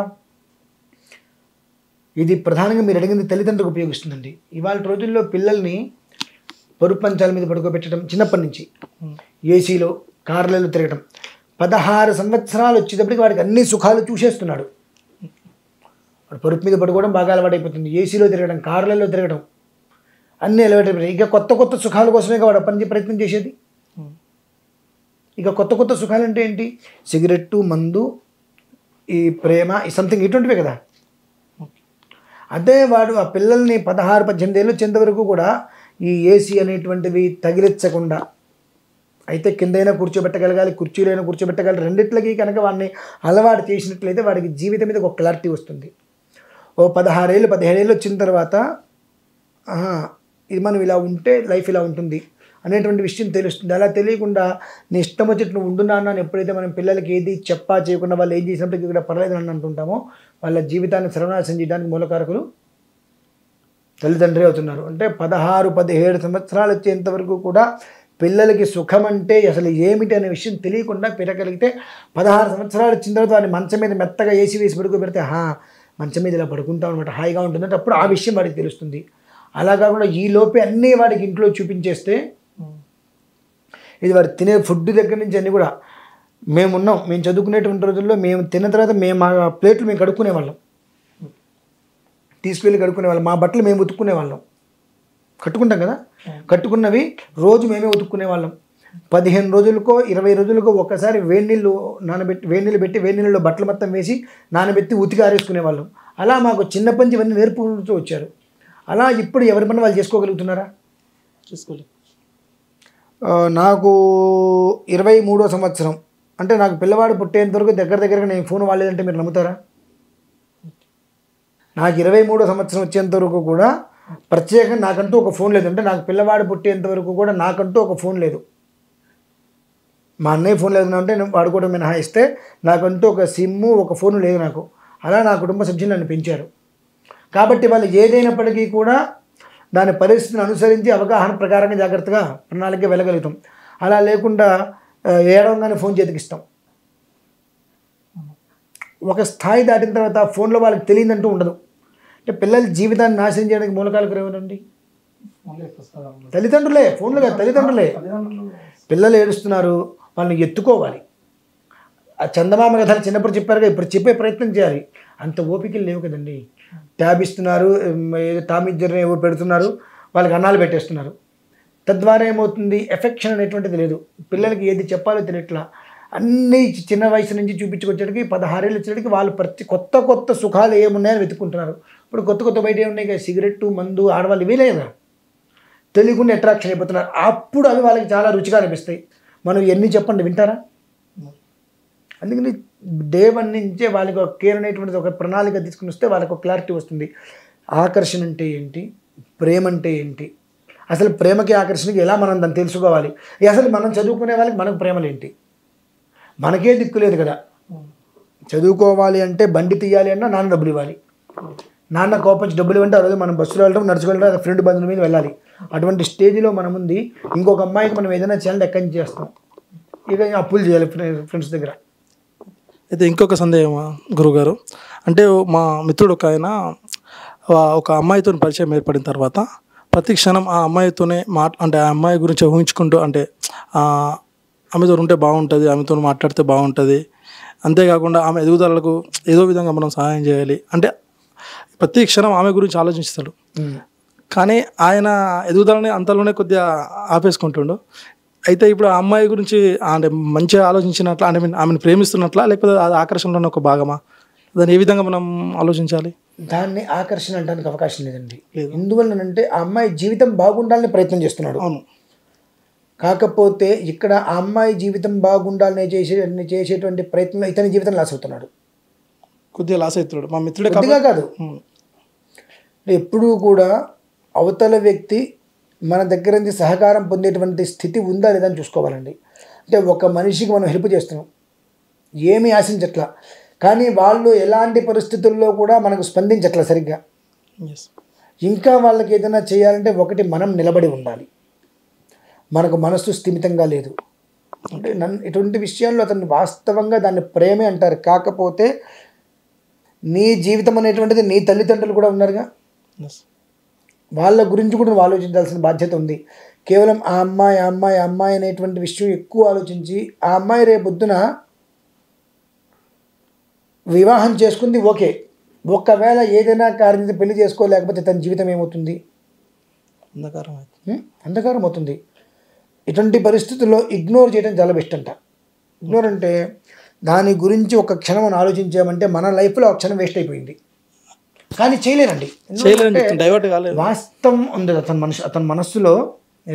ఇది ప్రధానంగా మీరు అడిగింది తల్లిదండ్రులకు ఉపయోగిస్తుందండి ఇవాళ రోజుల్లో పిల్లల్ని పరుపంచాల పంచాల మీద పడుకోబెట్టడం చిన్నప్పటి నుంచి ఏసీలో కార్లలో తిరగడం పదహారు సంవత్సరాలు వచ్చేటప్పటికి వాడికి అన్ని సుఖాలు చూసేస్తున్నాడు వాడు పరుపు మీద పడుకోవడం బాగా అలవాటైపోతుంది ఏసీలో తిరగడం కార్లలో తిరగడం అన్నీ అయిపోయాయి ఇక కొత్త కొత్త సుఖాల కోసమే వాడు పని ప్రయత్నం చేసేది ఇక కొత్త కొత్త సుఖాలు అంటే ఏంటి సిగరెట్టు మందు ఈ ప్రేమ ఈ సంథింగ్ ఇటువంటివే కదా అదే వాడు ఆ పిల్లల్ని పదహారు పద్దెనిమిది ఏళ్ళు వచ్చేంత వరకు కూడా ఈ ఏసీ అనేటువంటివి తగిలించకుండా అయితే కిందైనా కూర్చోబెట్టగలగాలి కుర్చీలైనా కూర్చోబెట్టగలగాలి రెండిట్లకి కనుక వాడిని అలవాటు చేసినట్లయితే వాడికి జీవితం మీద ఒక క్లారిటీ వస్తుంది ఓ పదహారేళ్ళు పదిహేడేళ్ళు వచ్చిన తర్వాత ఇది మనం ఇలా ఉంటే లైఫ్ ఇలా ఉంటుంది అనేటువంటి విషయం తెలుస్తుంది అలా తెలియకుండా నీ ఇష్టం వచ్చి నువ్వు ఉండున్నా అని ఎప్పుడైతే మనం పిల్లలకి ఏది చెప్పా చేయకుండా వాళ్ళు ఏం చేసినప్పటికీ ఇక్కడ అని అంటుంటామో వాళ్ళ జీవితాన్ని సర్వనాశం చేయడానికి మూలకారకులు తల్లిదండ్రి అవుతున్నారు అంటే పదహారు పదిహేడు సంవత్సరాలు వచ్చేంతవరకు కూడా పిల్లలకి సుఖం అంటే అసలు ఏమిటి అనే విషయం తెలియకుండా పెరగలిగితే పదహారు సంవత్సరాలు వచ్చిన తర్వాత వాడిని మంచం మీద మెత్తగా ఏసీ వేసి పడుకో పెడితే హా మంచం మీద ఇలా పడుకుంటాం అనమాట హాయిగా ఉంటుందంటే అప్పుడు ఆ విషయం వాడికి తెలుస్తుంది అలా కాకుండా ఈ లోపే అన్నీ వాడికి ఇంట్లో చూపించేస్తే ఇది వాడు తినే ఫుడ్ దగ్గర నుంచి అన్నీ కూడా మేమున్నాం మేము చదువుకునేటువంటి రోజుల్లో మేము తిన్న తర్వాత మేము మా ప్లేట్లు మేము కడుక్కునే వాళ్ళం తీసుకెళ్ళి కడుక్కునే వాళ్ళం మా బట్టలు మేము ఉతుక్కునే వాళ్ళం కట్టుకుంటాం కదా కట్టుకున్నవి రోజు మేమే ఉతుక్కునే వాళ్ళం పదిహేను రోజులకో ఇరవై రోజులకో ఒక్కసారి నీళ్ళు నానబెట్టి నీళ్ళు పెట్టి నీళ్ళలో బట్టలు మొత్తం వేసి నానబెట్టి ఉతికి ఆరేసుకునే వాళ్ళం అలా మాకు చిన్నప్పటి నుంచి ఇవన్నీ నేర్పుకుంటూ వచ్చారు అలా ఇప్పుడు ఎవరి పని వాళ్ళు చేసుకోగలుగుతున్నారా చేసుకోలేదు నాకు ఇరవై మూడో సంవత్సరం అంటే నాకు పిల్లవాడు పుట్టేంత వరకు దగ్గర దగ్గరగా నేను ఫోన్ వాడలేదంటే మీరు నమ్ముతారా నాకు ఇరవై మూడో సంవత్సరం వచ్చేంత వరకు కూడా ప్రత్యేకంగా నాకంటూ ఒక ఫోన్ లేదు అంటే నాకు పిల్లవాడు పుట్టేంత వరకు కూడా నాకంటూ ఒక ఫోన్ లేదు మా అన్నయ్య ఫోన్ లేదు అంటే నేను వాడుకోవడం మినహాయిస్తే నాకంటూ ఒక సిమ్ము ఒక ఫోన్ లేదు నాకు అలా నా కుటుంబ సభ్యులు నన్ను పెంచారు కాబట్టి వాళ్ళు ఏదైనప్పటికీ కూడా దాని పరిస్థితిని అనుసరించి అవగాహన ప్రకారంగా జాగ్రత్తగా ప్రణాళిక వెళ్ళగలుగుతాం అలా లేకుండా ఏడవంగానే ఫోన్ చేతికి ఇష్టం ఒక స్థాయి దాటిన తర్వాత ఫోన్లో వాళ్ళకి తెలియదంటూ ఉండదు అంటే పిల్లల జీవితాన్ని నాశనం చేయడానికి మూలకాలకు ఏమనండి తల్లిదండ్రులే ఫోన్లు కాదు తల్లిదండ్రులే పిల్లలు ఏడుస్తున్నారు వాళ్ళని ఎత్తుకోవాలి ఆ చందమామ కథలు చిన్నప్పుడు చెప్పారుగా ఇప్పుడు చెప్పే ప్రయత్నం చేయాలి అంత ఓపికలు లేవు కదండి ట్యాబ్ ఇస్తున్నారు టామీ ఎవరు ఏవో పెడుతున్నారు వాళ్ళకి అన్నాలు పెట్టేస్తున్నారు తద్వారా ఏమవుతుంది ఎఫెక్షన్ అనేటువంటిది లేదు పిల్లలకి ఏది చెప్పాలో తినట్ల అన్నీ చిన్న వయసు నుంచి చూపించుకొచ్చేటికి పదహారేళ్ళు వచ్చేటికి వాళ్ళు ప్రతి కొత్త కొత్త సుఖాలు ఏమున్నాయని వెతుక్కుంటున్నారు ఇప్పుడు కొత్త కొత్త బయట ఏమున్నాయి కదా సిగరెట్టు మందు ఆడవాళ్ళు ఇవే లేదా తెలియకుండా అట్రాక్షన్ అయిపోతున్నారు అప్పుడు అవి వాళ్ళకి చాలా రుచిగా అనిపిస్తాయి మనం ఎన్ని చెప్పండి వింటారా అందుకని డే నుంచే వాళ్ళకి ఒక కేర్ అనేటువంటిది ఒక ప్రణాళిక తీసుకుని వస్తే వాళ్ళకి ఒక క్లారిటీ వస్తుంది ఆకర్షణ అంటే ఏంటి ప్రేమ అంటే ఏంటి అసలు ప్రేమకి ఆకర్షణకి ఎలా మనం దాన్ని తెలుసుకోవాలి అసలు మనం చదువుకునే వాళ్ళకి మనకు ప్రేమలేంటి మనకే దిక్కు లేదు కదా చదువుకోవాలి అంటే బండి తీయాలి అన్నా నాన్న డబ్బులు ఇవ్వాలి నాన్న కోపంచి డబ్బులు ఇవ్వంటే ఆ రోజు మనం బస్సులో వెళ్ళడం నడుచుకోవడం ఫ్రెండ్ బంధువుల మీద వెళ్ళాలి అటువంటి స్టేజ్లో మనం ఉంది ఇంకొక అమ్మాయికి మనం ఏదైనా చేయాలంటే ఎక్కడి నుంచి చేస్తాం ఇక అప్పులు చేయాలి ఫ్రెండ్స్ దగ్గర అయితే ఇంకొక సందేహమా గురుగారు అంటే మా మిత్రుడు ఒక ఆయన ఒక అమ్మాయితో పరిచయం ఏర్పడిన తర్వాత ప్రతి క్షణం ఆ అమ్మాయితోనే మాట్ అంటే ఆ అమ్మాయి గురించి ఊహించుకుంటూ అంటే ఆమెతో ఉంటే బాగుంటుంది ఆమెతో మాట్లాడితే బాగుంటుంది అంతేకాకుండా ఆమె ఎదుగుదలకు ఏదో విధంగా మనం సహాయం చేయాలి అంటే ప్రతి క్షణం ఆమె గురించి ఆలోచిస్తాడు కానీ ఆయన ఎదుగుదలని అంతలోనే కొద్దిగా ఆపేసుకుంటుండు అయితే ఇప్పుడు ఆ అమ్మాయి గురించి అంటే మంచిగా ఆలోచించినట్ల అంటే ఆమెను ప్రేమిస్తున్నట్లా లేకపోతే అది ఆకర్షణలోని ఒక భాగమా దాన్ని ఏ విధంగా మనం ఆలోచించాలి దాన్ని ఆకర్షణ అంటానికి అవకాశం లేదండి ఎందువల్లనంటే ఆ అమ్మాయి జీవితం బాగుండాలని ప్రయత్నం చేస్తున్నాడు అవును కాకపోతే ఇక్కడ ఆ అమ్మాయి జీవితం బాగుండాలని చేసే చేసేటువంటి ప్రయత్నం ఇతని జీవితం లాస్ అవుతున్నాడు కొద్దిగా లాస్ అవుతున్నాడు మా మిత్రుడే కొద్దిగా కాదు ఎప్పుడూ కూడా అవతల వ్యక్తి మన దగ్గర నుంచి సహకారం పొందేటువంటి స్థితి ఉందా లేదా చూసుకోవాలండి అంటే ఒక మనిషికి మనం హెల్ప్ చేస్తున్నాం ఏమీ ఆశించట్లా కానీ వాళ్ళు ఎలాంటి పరిస్థితుల్లో కూడా మనకు స్పందించట్ల సరిగ్గా ఇంకా వాళ్ళకి ఏదైనా చేయాలంటే ఒకటి మనం నిలబడి ఉండాలి మనకు మనస్సు స్థిమితంగా లేదు అంటే నన్ను ఇటువంటి విషయాల్లో అతను వాస్తవంగా దాన్ని ప్రేమే అంటారు కాకపోతే నీ జీవితం అనేటువంటిది నీ తల్లిదండ్రులు కూడా ఉన్నారుగా వాళ్ళ గురించి కూడా నువ్వు ఆలోచించాల్సిన బాధ్యత ఉంది కేవలం ఆ అమ్మాయి ఆ అమ్మాయి అమ్మాయి అనేటువంటి విషయం ఎక్కువ ఆలోచించి ఆ అమ్మాయి రేపొద్దున వివాహం చేసుకుంది ఓకే ఒకవేళ ఏదైనా కారణం పెళ్లి చేసుకోలేకపోతే తన జీవితం ఏమవుతుంది అంధకారం అంధకారం అవుతుంది ఇటువంటి పరిస్థితుల్లో ఇగ్నోర్ చేయడం చాలా బెస్ట్ అంట ఇగ్నోర్ అంటే దాని గురించి ఒక క్షణం అని ఆలోచించామంటే మన లైఫ్లో ఒక క్షణం వేస్ట్ అయిపోయింది కానీ చేయలేనండి వాస్తవం ఉంది అతని మనసు అతని మనస్సులో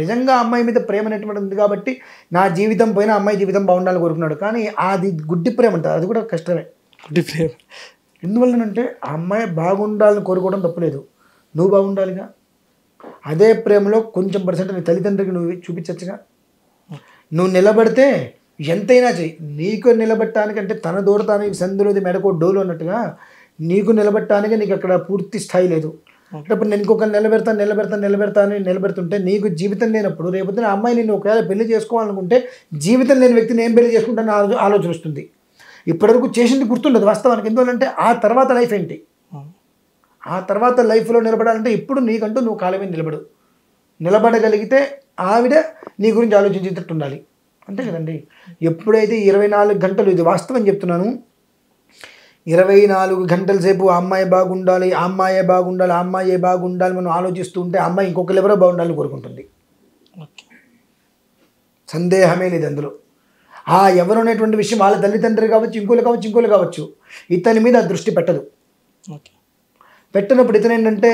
నిజంగా అమ్మాయి మీద ప్రేమ అనేటువంటి ఉంది కాబట్టి నా జీవితం పోయినా అమ్మాయి జీవితం బాగుండాలని కోరుకున్నాడు కానీ అది గుడ్డి ప్రేమ అంటారు అది కూడా కష్టమే గుడ్డి ప్రేమ ఎందువల్లనంటే ఆ అమ్మాయి బాగుండాలని కోరుకోవడం తప్పలేదు నువ్వు బాగుండాలిగా అదే ప్రేమలో కొంచెం పర్సెంట్ నీ తల్లిదండ్రులకు నువ్వు చూపించచ్చుగా నువ్వు నిలబడితే ఎంతైనా చెయ్యి నీకు నిలబెట్టడానికంటే తన దూరతానికి సందులోది మెడకో డోలు అన్నట్టుగా నీకు నిలబెట్టడానికి నీకు అక్కడ పూర్తి స్థాయి లేదు అంటే నేను ఇంకొక నిలబెడతాను నిలబెడతాను నిలబెడతాను నిలబెడుతుంటే నీకు జీవితం లేనప్పుడు ఆ అమ్మాయి నేను ఒకవేళ పెళ్లి చేసుకోవాలనుకుంటే జీవితం లేని వ్యక్తిని ఏం పెళ్లి చేసుకుంటాను ఆలోచన వస్తుంది ఇప్పటివరకు చేసింది గుర్తుండదు వాస్తవానికి ఎందువల్లంటే ఆ తర్వాత లైఫ్ ఏంటి ఆ తర్వాత లైఫ్లో నిలబడాలంటే ఇప్పుడు నీకంటూ నువ్వు కాలమే నిలబడు నిలబడగలిగితే ఆవిడ నీ గురించి ఆలోచించేటట్టు ఉండాలి అంతే కదండి ఎప్పుడైతే ఇరవై నాలుగు గంటలు ఇది వాస్తవం చెప్తున్నాను ఇరవై నాలుగు గంటల సేపు ఆ అమ్మాయి బాగుండాలి ఆ అమ్మాయే బాగుండాలి ఆ అమ్మాయే బాగుండాలి మనం ఆలోచిస్తూ ఉంటే అమ్మాయి ఇంకొకరు ఎవరో బాగుండాలని కోరుకుంటుంది సందేహమే లేదు అందులో ఆ ఎవరు అనేటువంటి విషయం వాళ్ళ తల్లిదండ్రులు కావచ్చు ఇంకోలు కావచ్చు ఇంకోలు కావచ్చు ఇతని మీద దృష్టి పెట్టదు పెట్టినప్పుడు ఇతను ఏంటంటే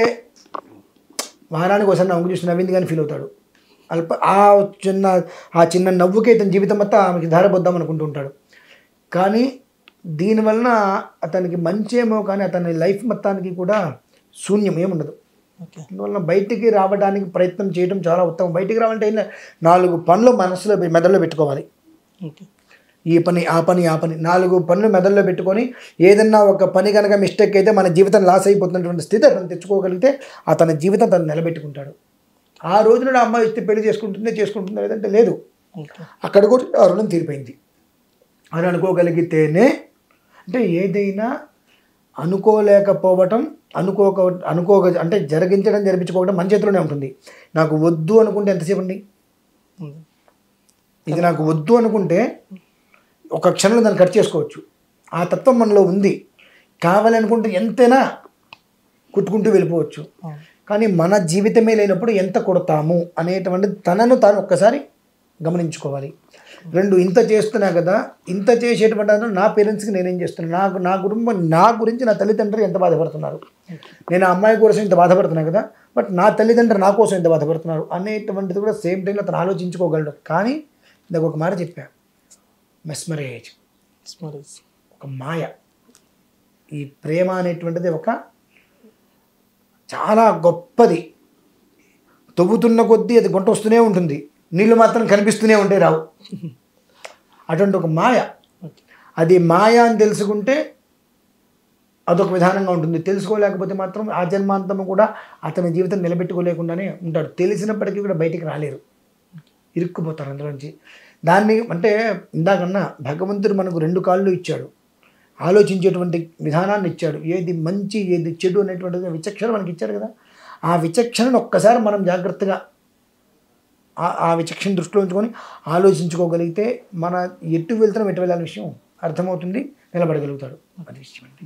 వారానికి ఒకసారి నవ్వు చూసి నవ్వింది కానీ ఫీల్ అవుతాడు అల్ప ఆ చిన్న ఆ చిన్న నవ్వుకే ఇతని జీవితం అంతా ఆమెకి ధారబొద్దాం అనుకుంటూ ఉంటాడు కానీ దీనివలన అతనికి మంచి ఏమో కానీ అతని లైఫ్ మొత్తానికి కూడా శూన్యం ఏముండదు అందువలన బయటికి రావడానికి ప్రయత్నం చేయడం చాలా ఉత్తమం బయటికి రావాలంటే నాలుగు పనులు మనసులో మెదడులో పెట్టుకోవాలి ఈ పని ఆ పని ఆ పని నాలుగు పనులు మెదల్లో పెట్టుకొని ఏదన్నా ఒక పని కనుక మిస్టేక్ అయితే మన జీవితం లాస్ అయిపోతున్నటువంటి స్థితి అతను తెచ్చుకోగలిగితే అతని జీవితం తను నిలబెట్టుకుంటాడు ఆ రోజు నుండి అమ్మాయి వస్తే పెళ్లి చేసుకుంటుందే చేసుకుంటుందా లేదంటే లేదు అక్కడ కూడా ఆ రుణం తీరిపోయింది అని అనుకోగలిగితేనే అంటే ఏదైనా అనుకోలేకపోవటం అనుకోక అనుకోక అంటే జరిగించడం జరిపించుకోవడం మన చేతిలోనే ఉంటుంది నాకు వద్దు అనుకుంటే ఎంతసేపు అండి ఇది నాకు వద్దు అనుకుంటే ఒక క్షణంలో దాన్ని కట్ చేసుకోవచ్చు ఆ తత్వం మనలో ఉంది కావాలనుకుంటే ఎంతైనా కుట్టుకుంటూ వెళ్ళిపోవచ్చు కానీ మన జీవితమే లేనప్పుడు ఎంత కొడతాము అనేటువంటిది తనను తాను ఒక్కసారి గమనించుకోవాలి రెండు ఇంత చేస్తున్నా కదా ఇంత చేసేటువంటి నా పేరెంట్స్కి నేనేం చేస్తున్నాను నాకు నా కుటుంబం నా గురించి నా తల్లిదండ్రులు ఎంత బాధపడుతున్నారు నేను ఆ అమ్మాయి కోసం ఇంత బాధపడుతున్నాను కదా బట్ నా తల్లిదండ్రులు నా కోసం ఎంత బాధపడుతున్నారు అనేటువంటిది కూడా సేమ్ టైంలో అతను ఆలోచించుకోగలడు కానీ ఇందాక ఒక మాట చెప్పా మెస్మరేజ్ ఒక మాయ ఈ ప్రేమ అనేటువంటిది ఒక చాలా గొప్పది తవ్వుతున్న కొద్దీ అది గుంట వస్తూనే ఉంటుంది నీళ్ళు మాత్రం కనిపిస్తూనే ఉంటాయి రావు అటువంటి ఒక మాయ అది మాయ అని తెలుసుకుంటే అదొక విధానంగా ఉంటుంది తెలుసుకోలేకపోతే మాత్రం ఆ జన్మాంతము కూడా అతని జీవితం నిలబెట్టుకోలేకుండానే ఉంటాడు తెలిసినప్పటికీ కూడా బయటికి రాలేరు ఇరుక్కుపోతారు అందులోంచి దాన్ని అంటే ఇందాకన్నా భగవంతుడు మనకు రెండు కాళ్ళు ఇచ్చాడు ఆలోచించేటువంటి విధానాన్ని ఇచ్చాడు ఏది మంచి ఏది చెడు అనేటువంటిది విచక్షణ మనకి ఇచ్చారు కదా ఆ విచక్షణను ఒక్కసారి మనం జాగ్రత్తగా ఆ విచక్షణ దృష్టిలో ఉంచుకొని ఆలోచించుకోగలిగితే మన ఎటు వెళ్తున్నాం ఎటు వెళ్ళాలని విషయం అర్థమవుతుంది నిలబడగలుగుతాడు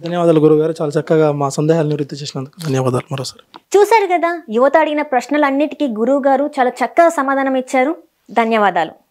ధన్యవాదాలు గురుగారు చాలా చక్కగా మా సందేహాలు నివృత్తి చేసినందుకు ధన్యవాదాలు మరోసారి చూశారు కదా యువత అడిగిన ప్రశ్నలన్నిటికీ గురువు గారు చాలా చక్కగా సమాధానం ఇచ్చారు ధన్యవాదాలు